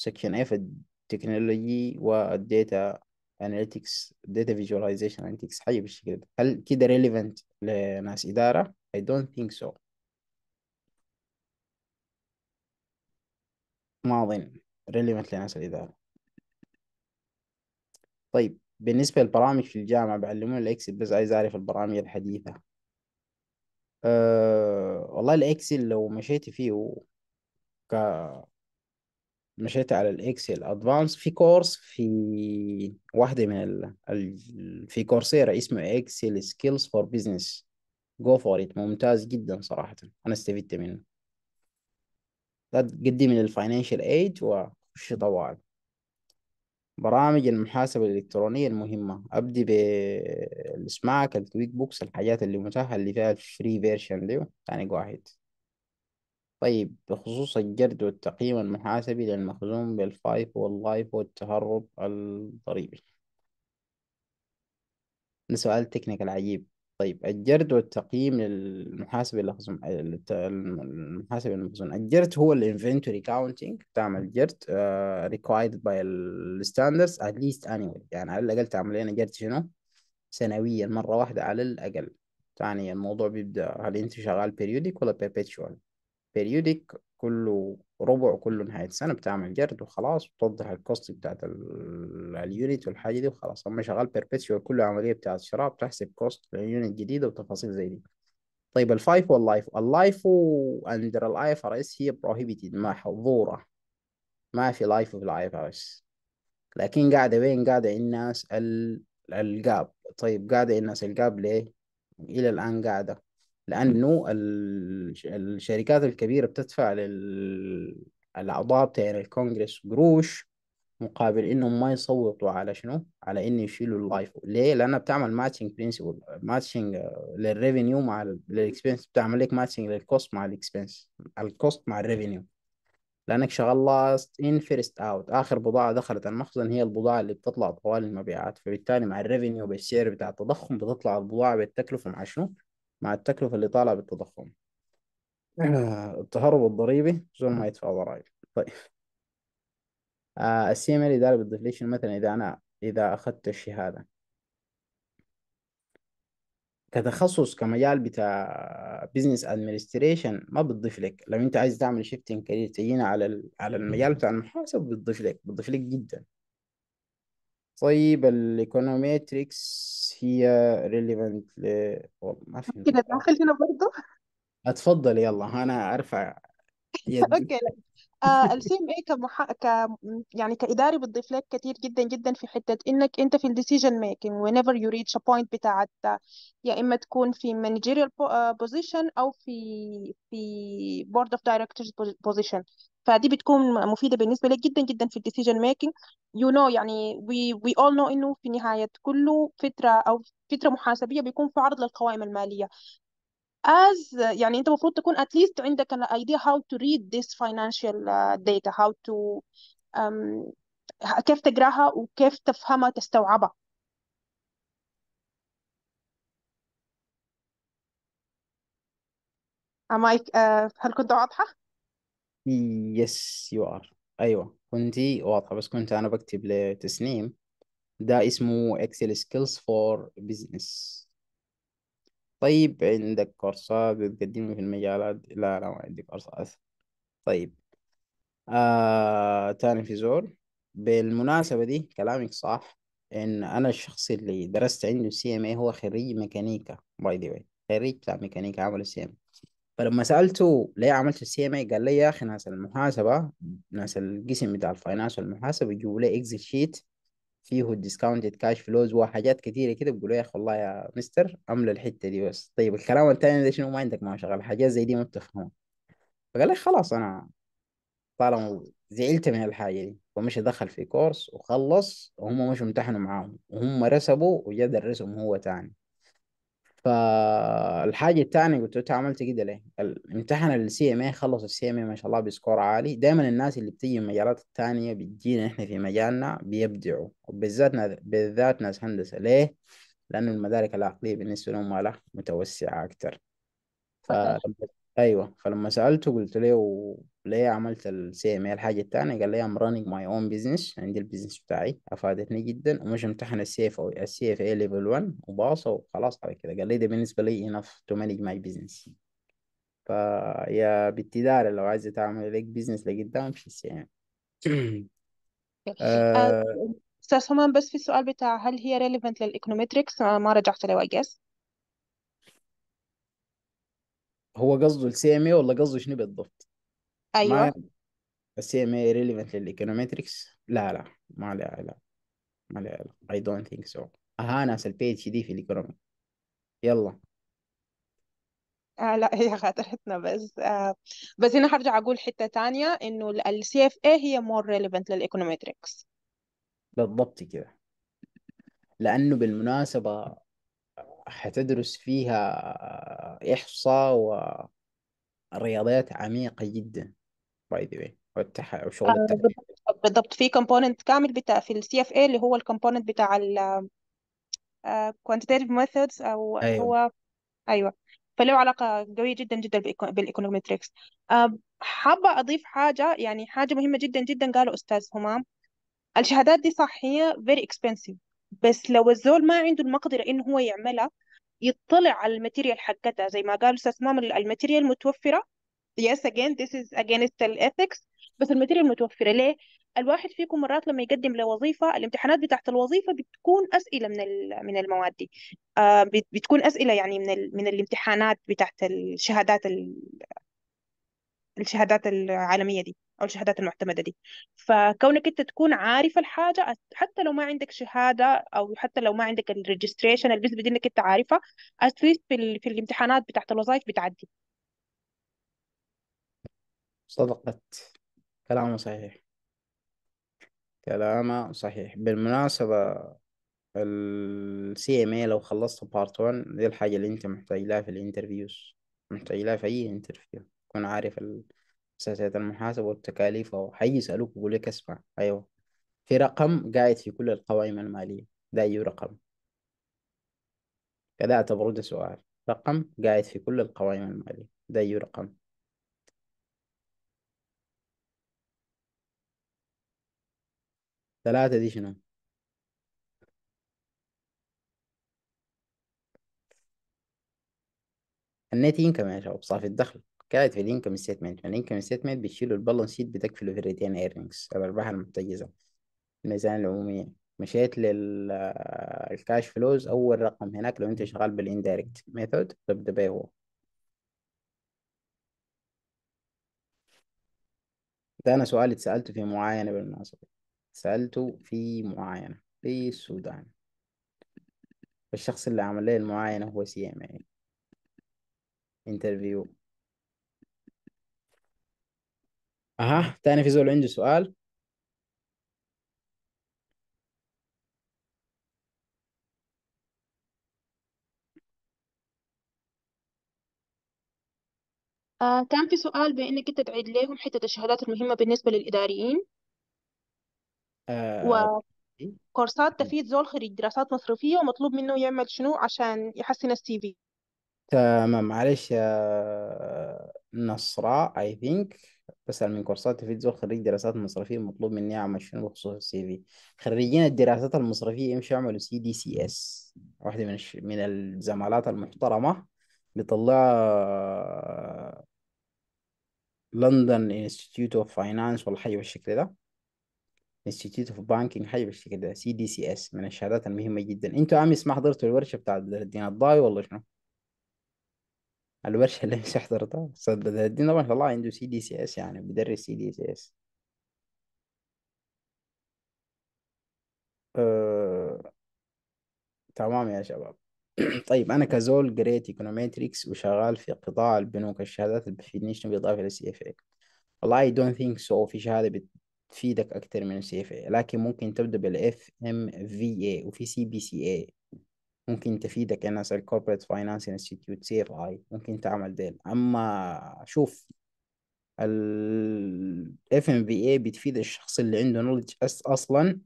سكشن اي في التكنولوجي والديتا اناليتكس داتا فيجواليزيشن اناليتكس حاجه بالشكل ده هل كده ريليفنت لناس اداره I don't think so ما اظن ريليفنت لناس الاداره طيب بالنسبه للبرامج في الجامعه بعلمون الاكسل بس عايز اعرف البرامج الحديثه أه والله الاكسل لو مشيت فيه ك مشيت على الاكسل ادفانس في كورس في واحدة من ال... ال... في كورسيرا اسمه اكسل سكيلز فور بزنس جو فور ات ممتاز جدا صراحة انا استفدت منه لا من الفاينانشال ايد وخش طوال برامج المحاسبة الإلكترونية المهمة أبدي بالسماك الكويك بوكس الحاجات اللي متاحة اللي فيها الفري فيرجن دي ثاني واحد طيب بخصوص الجرد والتقييم المحاسبي للمخزون بالفايف واللايف والتهرب الضريبي ده سؤال تكنيك عجيب طيب الجرد والتقييم للمحاسب المخزون المحاسب المخزون الجرد هو الانفنتوري كاونتنج تعمل جرد ريكوايرد آه، required by الستاندرز at least annually يعني على الاقل تعمل لنا جرد شنو سنويا مره واحده على الاقل يعني الموضوع بيبدا هل انت شغال بيريوديك ولا perpetual بيريودك كل ربع كل نهاية سنة بتعمل جرد وخلاص وتوضح الكوست بتاعت اليونت والحاجة دي وخلاص أما شغال بيربتشوال كل عملية بتاعت الشراء بتحسب كوست لليونت جديدة وتفاصيل زي دي طيب الفايف واللايف اللايف أندر الاي اف ار اس هي بروهيبيتد محظورة ما في لايف في الاي اف ار اس لكن قاعدة وين قاعدة الناس الجاب طيب قاعدة الناس الجاب ليه إلى الآن قاعدة لانه الشركات الكبيره بتدفع للاعضاء بتاعين الكونغرس قروش مقابل انهم ما يصوتوا على شنو على ان يشيلوا اللايف ليه لانها بتعمل ماتشنج برنسبل ماتشنج للريفينيو مع الاكسبنس بتعمل لك ماتشنج للكوست مع الاكسبنس الكوست مع الريفينيو لانك شغال لاست ان فيرست اوت اخر بضاعه دخلت المخزن هي البضاعه اللي بتطلع طوال المبيعات فبالتالي مع الريفينيو بالسعر بتاع التضخم بتطلع البضاعه بالتكلفه مع شنو مع التكلفة اللي طالعة بالتضخم آه، التهرب الضريبي زول ما يدفع ضرائب طيب آه، السي ام ال إدارة بالديفليشن مثلا إذا أنا إذا أخذت الشهادة كتخصص كمجال بتاع بزنس ادمنستريشن ما بتضيف لك لو انت عايز تعمل شيفتنج كارير تجينا على على المجال بتاع المحاسب بتضيف لك بتضيف لك جدا طيب الايكونومتريكس هي ريليفنت ل والله ما فهمت كده داخل هنا برضه اتفضل يلا انا ارفع يدي اوكي لا آه السي ام اي كمح... ك يعني كاداري بتضيف لك كتير جدا جدا في حته انك انت في الديسيجن ميكنج whenever you reach a point بتاعت يا اما تكون في managerial آه، position او في في board of directors position فدي بتكون مفيده بالنسبه لك جدا جدا في الديسيجن ميكنج يو نو يعني وي وي اول نو انه في نهايه كل فتره او فتره محاسبيه بيكون في عرض للقوائم الماليه as يعني انت المفروض تكون at least عندك an idea how to read this financial uh, data how to um, كيف تقراها وكيف تفهمها تستوعبها Am I, uh, هل كنت واضحة؟ يس يو ار ايوه كنتي واضحه بس كنت انا بكتب لتسنيم ده اسمه اكسل سكيلز فور بزنس طيب عندك كورسات بتقدمها في المجالات لا لا ما عندي كورسات طيب آه تاني في زور بالمناسبة دي كلامك صح إن أنا الشخص اللي درست عنده سي إم اي هو خريج ميكانيكا باي ذا واي خريج بتاع ميكانيكا عمل سي إم فلما سالته ليه عملت السي ام اي قال لي يا اخي ناس المحاسبه ناس القسم بتاع الفاينانس والمحاسبه يجيبوا لي اكزيت شيت فيه الديسكاونتد كاش فلوز وحاجات كثيره كده بيقولوا يا اخي والله يا مستر املى الحته دي بس طيب الكلام الثاني ده شنو ما عندك ما شغال حاجات زي دي ما بتفهمها فقال لي خلاص انا طالما زعلت من الحاجه دي فمشي دخل في كورس وخلص وهم مشوا امتحنوا معاهم وهم رسبوا وجا درسهم هو تاني فالحاجه الثانيه قلت له عملت كده ليه؟ امتحن السي ام اي خلص السي ام اي ما شاء الله بسكور عالي دائما الناس اللي بتيجي من المجالات الثانيه بتجينا احنا في مجالنا بيبدعوا وبالذات ناس بالذات ناس هندسه ليه؟ لانه المدارك العقليه بالنسبه لهم متوسعه اكثر فلما ايوه فلما سالته قلت له ليه عملت السي ام الحاجه الثانيه قال لي ام رانينج ماي اون بزنس عندي البزنس بتاعي افادتني جدا ومش امتحن السي اف او السي اف اي ليفل 1 وباصه وخلاص على كده قال لي ده بالنسبه لي انف تو مانج ماي بزنس فيا بالتدار لو عايز تعمل لك بزنس لقدام في السي ام آه، آه. استاذ همام بس في السؤال بتاع هل هي relevant للايكونومتريكس آه، ما رجعت له I guess هو قصده السي ام اي ولا قصده شنو بالضبط؟ ما ايوه السي ام اي ريليفنت للايكونومتريكس لا لا ما له لا ما له لا I don't think so اها ناس البي اتش دي في الايكونومي يلا آه لا هي خاطرتنا بس آه بس هنا هرجع اقول حتة تانية انه السي اف اي هي مور ريليفنت للايكونومتريكس بالضبط كده لأنه بالمناسبة حتدرس فيها إحصاء ورياضيات عميقة جدا باي ذا واي وشغل آه، التحليل بالضبط في كومبوننت كامل بتاع في السي اف اي اللي هو الكومبوننت بتاع ال آه، quantitative methods او أيوه هو ايوه فله علاقه قويه جدا جدا بالايكونومتريكس آه، حابه اضيف حاجه يعني حاجه مهمه جدا جدا قاله استاذ همام الشهادات دي صح هي very expensive بس لو الزول ما عنده المقدره انه هو يعملها يطلع على الماتيريال حقتها زي ما قال استاذ مامر الماتيريال متوفره yes again this is against ethics بس الماتيريال متوفره ليه الواحد فيكم مرات لما يقدم لوظيفه الامتحانات بتاعت الوظيفه بتكون اسئله من من المواد دي آه بتكون اسئله يعني من من الامتحانات بتاعت الشهادات الشهادات العالمية دي أو الشهادات المعتمدة دي فكونك أنت تكون عارف الحاجة حتى لو ما عندك شهادة أو حتى لو ما عندك الريجستريشن اللي بيثبت إنك أنت عارفها أتليست في, في الامتحانات بتاعت الوظائف بتعدي صدقت كلامه صحيح كلامه صحيح بالمناسبة ال CMA لو خلصت بارت 1 دي الحاجة اللي انت محتاج لها في الانترفيوز محتاج لها في اي انترفيو تكون عارف أساسيات المحاسبة والتكاليف أو يسألوك يقول لك اسمع أيوه في رقم قاعد في كل القوائم المالية ده أي رقم كذا أعتبره ده سؤال رقم قاعد في كل القوائم المالية ده أي رقم ثلاثة دي شنو النت انكم يا شباب صافي الدخل كانت في الانكم ستيتمنت الانكم ستيتمنت بتشيلوا البالانس شيت بتاعك في الريتين ايرنجز الارباح المحتجزه الميزانيه العموميه يعني. مشيت للكاش آه، فلوز اول رقم هناك لو انت شغال بالاندايركت ميثود تبدا به هو ده انا سؤال اتسالته في معاينه بالمناسبه سالته في معاينه في السودان الشخص اللي عمل لي المعاينه هو سي ام اي انترفيو اها تاني في زول عنده سؤال آه كان في سؤال بإنك أنت تعيد لهم حتة الشهادات المهمة بالنسبة للإداريين آه. وكورسات تفيد زول خريج دراسات مصرفية ومطلوب منه يعمل شنو عشان يحسن السي في تمام معلش يا نصراء I think بسأل من كورسات تفيد زوج خريج دراسات مصرفية مطلوب مني أعمل شنو بخصوص السي في خريجين الدراسات المصرفية يمشوا يعملوا سي دي سي اس واحدة من الش... من الزمالات المحترمة بيطلع لندن انستيتيوت اوف فاينانس ولا حاجة بالشكل ده انستيتيوت اوف بانكينج حاجة بالشكل ده سي دي سي اس من الشهادات المهمة جدا انتوا امس ما حضرتوا الورشة بتاعت الدين الضاي ولا شنو؟ الورشة اللي مش حضرتها صدق ده الدين ده ما شاء الله عنده سي دي سي اس يعني بيدرس سي دي سي اس أه... تمام يا شباب طيب أنا كزول قريت ايكونومتريكس وشغال في قطاع البنوك الشهادات اللي بتفيدنيش بالإضافة للسي اف اي والله I don't think so في شهادة بتفيدك اكثر من السي اف اي لكن ممكن تبدأ بالاف ام في اي وفي سي بي سي اي ممكن تفيدك انا زي الكوربريت فاينانس انستيتيوت سي اف اي ممكن تعمل ديل اما شوف الاف ام بي اي بتفيد الشخص اللي عنده نولج اصلا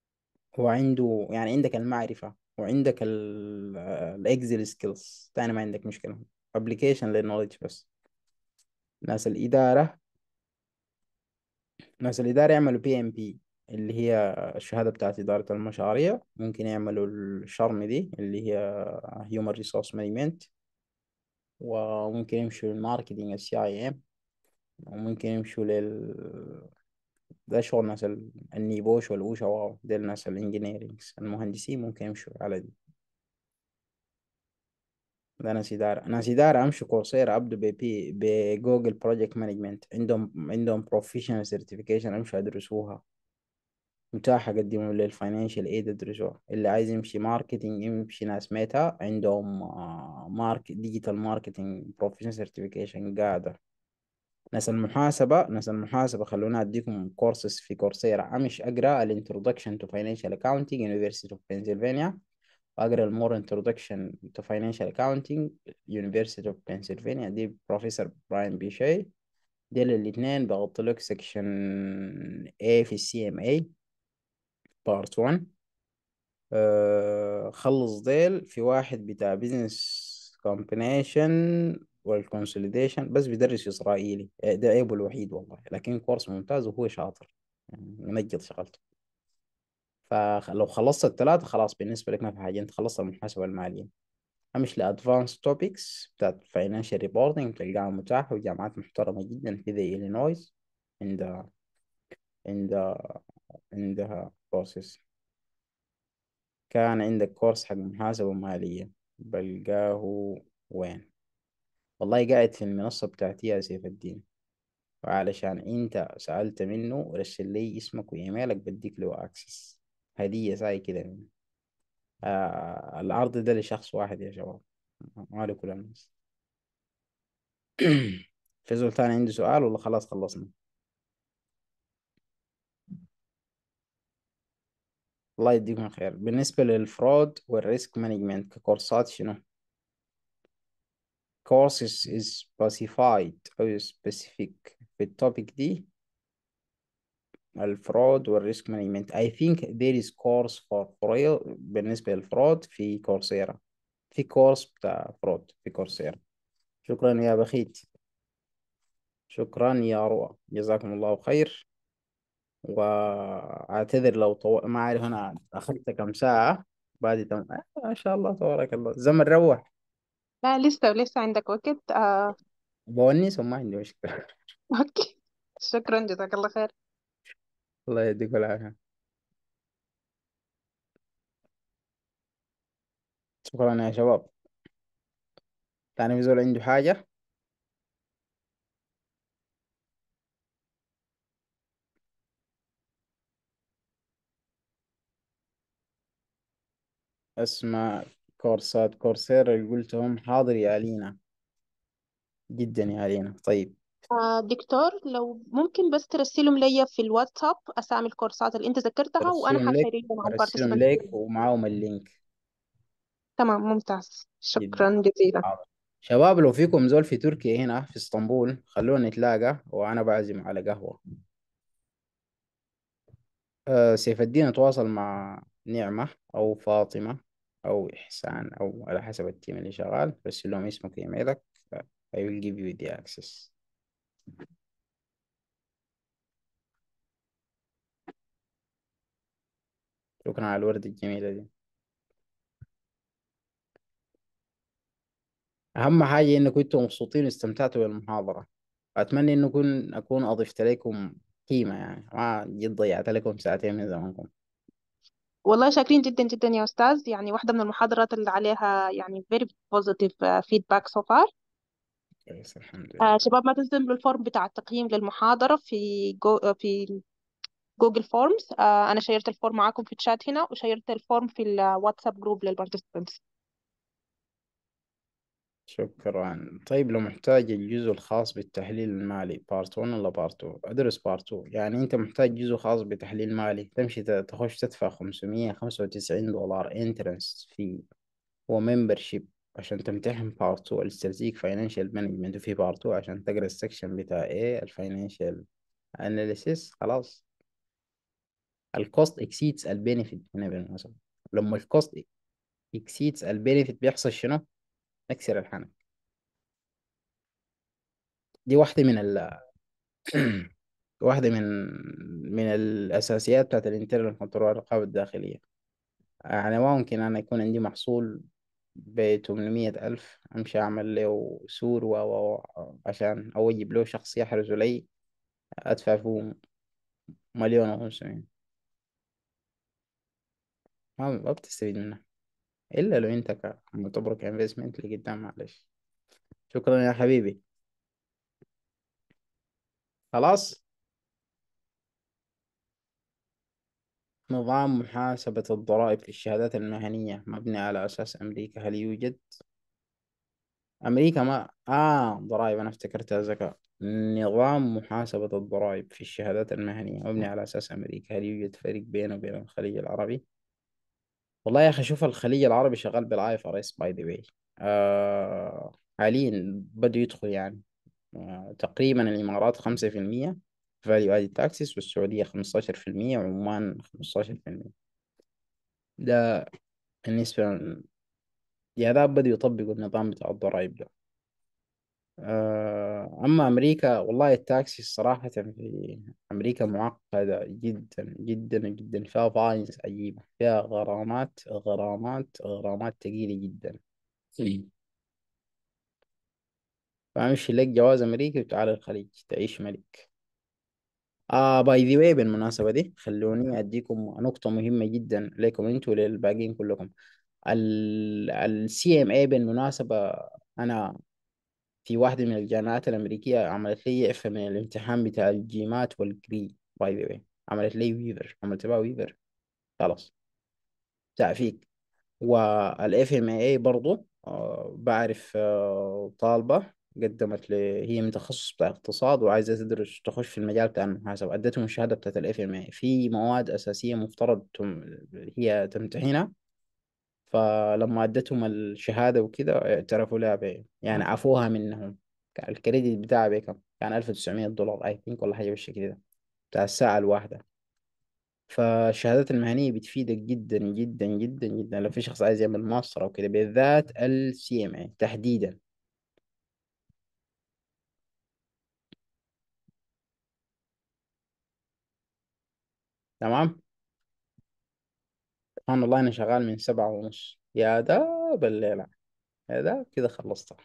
وعنده يعني عندك المعرفه وعندك الاكسل سكيلز تاني ما عندك مشكله ابلكيشن للنولج بس ناس الاداره ناس الاداره يعملوا بي ام بي اللي هي الشهادة بتاعت إدارة المشاريع ممكن يعملوا الشرم دي اللي هي Human Resource Management وممكن يمشوا للماركتينج السي اي ام وممكن يمشوا لل ده شغل ناس ال- النيبوش والوشا واو دي الناس الانجينيرينجز المهندسين ممكن يمشوا على دي ده ناس إدارة ناس إدارة أمشي كورسير أبدو بي بي بجوجل بروجكت مانجمنت عندهم عندهم بروفيشنال سيرتيفيكيشن أمشي أدرسوها متاحة أقدمهم للفاينانشال ايد ريسورس اللي عايز يمشي ماركتينج يمشي ناس ميتا عندهم مارك ديجيتال ماركتينج بروفيشن سيرتيفيكيشن قاعدة ناس المحاسبة ناس المحاسبة خلونا أديكم كورسز في كورسيرا أمش أقرأ الانترودكشن تو فاينانشال اكاونتينج يونيفرسيتي اوف بنسلفانيا وأقرأ المور انترودكشن تو فاينانشال اكاونتينج يونيفرسيتي اوف بنسلفانيا دي بروفيسور براين بيشي ديل الاثنين بغطي لك سكشن A في السي ام اي بارت 1 أه خلص ديل في واحد بتاع بزنس كومبينيشن والكونسوليديشن بس بيدرس إسرائيلي آه، ده عيبه الوحيد والله لكن كورس ممتاز وهو شاطر يعني منجد شغلته فلو خلصت الثلاثة خلاص بالنسبة لك ما في حاجة أنت خلصت المحاسبة المالية أمشي لأدفانس توبكس بتاعت فاينانشال ريبورتنج تلقاها متاحة وجامعات محترمة جدا في زي إلينويز عندها عندها عندها كورسز كان عندك كورس حق محاسبة ومالية بلقاه وين والله قاعد في المنصة بتاعتي يا سيف الدين وعلشان انت سألت منه رسل لي اسمك وايميلك بديك له اكسس هدية زي كده منه آه العرض ده لشخص واحد يا شباب ما كل الناس زول تاني عنده سؤال ولا خلاص خلصنا الله يديكم خير بالنسبة للفراد والريسك مانجمنت ككورسات شنو courses is specified أو specific في التوبيك دي الفراد والريسك مانجمنت I think there is course for fraud بالنسبة للفراد في كورسيرا في كورس بتاع فراد في كورسيرا شكرا يا بخيت شكرا يا روى جزاكم الله خير واعتذر لو طو... ما عارف انا اخذت كم ساعة بعد تم... آه شاء الله تبارك الله الزمن روح لا لسه لسه عندك وقت آه بونس وما عندي مشكلة اوكي شكرا جزاك الله خير الله يديك العافية شكرا يا شباب تاني بيزول عنده حاجة اسمع كورسات كورسير اللي قلتهم حاضر يا علينا جدا يا علينا طيب آه، دكتور لو ممكن بس ترسلهم ليا في الواتساب أسامي الكورسات اللي أنت ذكرتها وأنا أرسلهم لك هشاركهم عن أرسلهم بارتيسيبنت لك ومعاهم اللينك تمام ممتاز جدا شكرا جزيلا حاضر شباب لو فيكم زول في تركيا هنا في اسطنبول خلونا نتلاقى وأنا بعزم على قهوة آه، سيف الدين اتواصل مع نعمة أو فاطمة أو إحسان أو على حسب التيم اللي شغال بس لهم اسمك إيميلك I will give you the access شكرا على الوردة الجميلة دي أهم حاجة إنكم كنتوا مبسوطين واستمتعتوا بالمحاضرة أتمنى إن أكون أكون أضفت لكم قيمة يعني ما جد ضيعت لكم ساعتين من زمانكم والله شاكرين جدا جدا يا أستاذ يعني واحدة من المحاضرات اللي عليها يعني very positive آه، feedback so far كويس الحمد لله آه، شباب ما تلزم الفورم بتاع التقييم للمحاضرة في جو... آه، في جوجل فورمز آه، أنا شيرت الفورم معاكم في الشات هنا وشيرت الفورم في الواتساب جروب للبارتيسيبنتس شكرا طيب لو محتاج الجزء الخاص بالتحليل المالي بارت 1 ولا بارت 2 ادرس بارت 2 يعني انت محتاج جزء خاص بتحليل مالي تمشي تخش تدفع 595 دولار انترنس في شيب عشان تمتحن بارت 2 الاستراتيجيك فاينانشال مانجمنت وفي بارت 2 عشان تقرا السكشن بتاع ايه الفاينانشال اناليسيس خلاص الكوست اكسيدز البينيفيت هنا بالمناسبة لما الكوست اكسيدز البينيفيت بيحصل شنو أكسر الحنك دي واحدة من ال واحدة من من الأساسيات بتاعت الانترنال كنترول الرقابة الداخلية يعني ما ممكن أنا يكون عندي محصول بتمنمية ألف أمشي أعمل له سور و و- عشان أو أجيب له شخص يحرزه لي أدفع فيه مليون وخمسمية يعني. ما ما بتستفيد منها إلا لو أنت ك- انفستمنت كانفستمنت لقدام معلش شكرا يا حبيبي خلاص نظام محاسبة الضرائب في الشهادات المهنية مبني على أساس أمريكا هل يوجد؟ أمريكا ما آه ضرائب أنا افتكرتها زكاة نظام محاسبة الضرائب في الشهادات المهنية مبني على أساس أمريكا هل يوجد فرق بينه وبين الخليج العربي؟ والله يا اخي شوف الخليج العربي شغال بالاي اف ار اس باي ذا واي حاليا بده يدخل يعني آه تقريبا الامارات 5% فاليو ادي تاكسيس والسعوديه 15% وعمان 15% ده بالنسبه ده بده يطبق النظام بتاع الضرايب ده آه، أما أمريكا والله التاكسي صراحة في أمريكا معقدة جدا جدا جدا فيها فاينز عجيبة فيها غرامات غرامات غرامات تقيلة جدا إيه. فأمشي لك جواز أمريكي وتعال الخليج تعيش ملك آه باي ذا واي بالمناسبة دي خلوني أديكم نقطة مهمة جدا لكم أنتوا وللباقيين كلكم ال ام اي بالمناسبة أنا في واحدة من الجامعات الأمريكية عملت لي إف من الامتحان بتاع الجيمات والجري باي ذا واي عملت لي ويفر عملت بقى ويفر خلاص تعفيك والاف ام اي برضه آه، بعرف آه، طالبة قدمت لي هي من تخصص بتاع اقتصاد وعايزة تدرس تخش في المجال بتاع المحاسبة ادتهم الشهادة بتاعت الاف ام اي في مواد أساسية مفترض هي تمتحنها فلما ادتهم الشهاده وكده اعترفوا لها ب يعني عفوها منهم الكريدت بتاعها بكم كان 1900 دولار اي ثينك ولا حاجه بالشكل ده بتاع الساعه الواحده فالشهادات المهنيه بتفيدك جدا جدا جدا جدا لو في شخص عايز يعمل ماستر او كده بالذات السي ام اي تحديدا تمام انا والله انا شغال من سبعة ونص يا ده بالليلة يا داب كذا خلصتها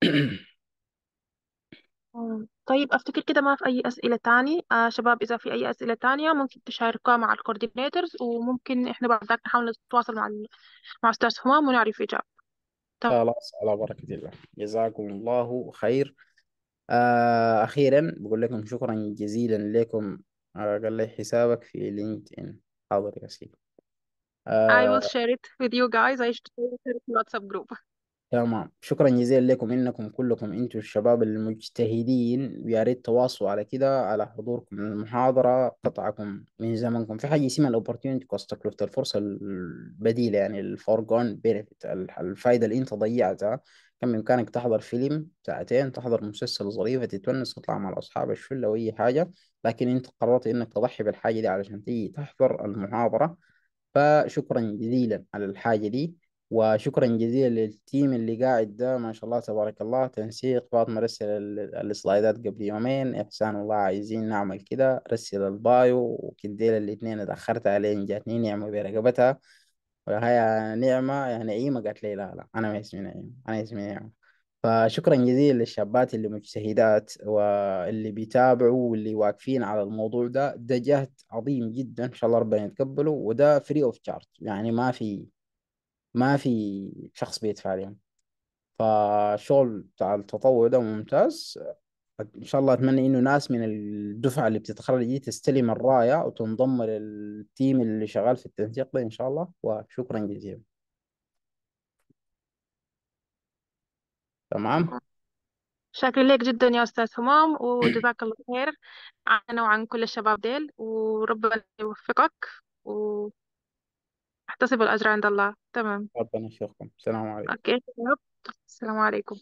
طيب أفتكر كده ما في أي أسئلة تانية آه شباب إذا في أي أسئلة تانية ممكن تشاركوها مع الكوردينيتورز وممكن إحنا بعد ذلك نحاول نتواصل مع ال... مع أستاذ همام ونعرف إجابة تمام طيب. خلاص على بركة الله جزاكم الله خير آه أخيرا بقول لكم شكرا جزيلا لكم قال لي حسابك في لينكد إن حاضر يا سيدي I will آه share it with you guys I share it in WhatsApp group تمام شكرا جزيلا لكم إنكم كلكم أنتم الشباب المجتهدين ويا ريت تواصلوا على كده على حضوركم للمحاضرة قطعكم من زمنكم في حاجة اسمها الاوبرتيونتي كوست تكلفة الفرصة البديلة يعني الفورجون بينفيت الفايدة اللي أنت ضيعتها كان بإمكانك تحضر فيلم ساعتين تحضر مسلسل ظريفة تتونس تطلع مع أصحاب الشلة وأي حاجة لكن أنت قررت إنك تضحي بالحاجة دي علشان تيجي تحضر المحاضرة فشكرا جزيلا على الحاجة دي وشكرا جزيلا للتيم اللي قاعد ده ما شاء الله تبارك الله تنسيق فاطمة رسل السلايدات قبل يومين إحسان والله عايزين نعمل كده رسل البايو وكديل الاثنين اتأخرت عليهم جاتني نعمة برقبتها وهي نعمة يعني نعيمة قالت لي لا لا أنا ما اسمي نعيمة أنا اسمي نعمة فشكرا جزيلا للشابات اللي مجتهدات واللي بيتابعوا واللي واقفين على الموضوع ده ده جهد عظيم جدا ان شاء الله ربنا يتقبله وده فري اوف تشارج يعني ما في ما في شخص بيدفع لهم يعني. فشغل بتاع التطوع ده ممتاز ان شاء الله اتمنى انه ناس من الدفعه اللي بتتخرج دي تستلم الرايه وتنضم للتيم اللي شغال في التنسيق ده ان شاء الله وشكرا جزيلا تمام شاكر لك جدا يا أستاذ همام وجزاك الله خير عنا وعن كل الشباب ديل وربنا يوفقك و احتسب الأجر عند الله تمام ربنا يشفيكم السلام عليكم أوكي السلام عليكم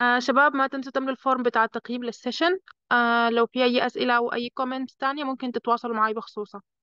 آه شباب ما تنسوا تملوا الفورم بتاع التقييم للسيشن آه لو في أي أسئلة أو أي كومنت تانية ممكن تتواصلوا معي بخصوصها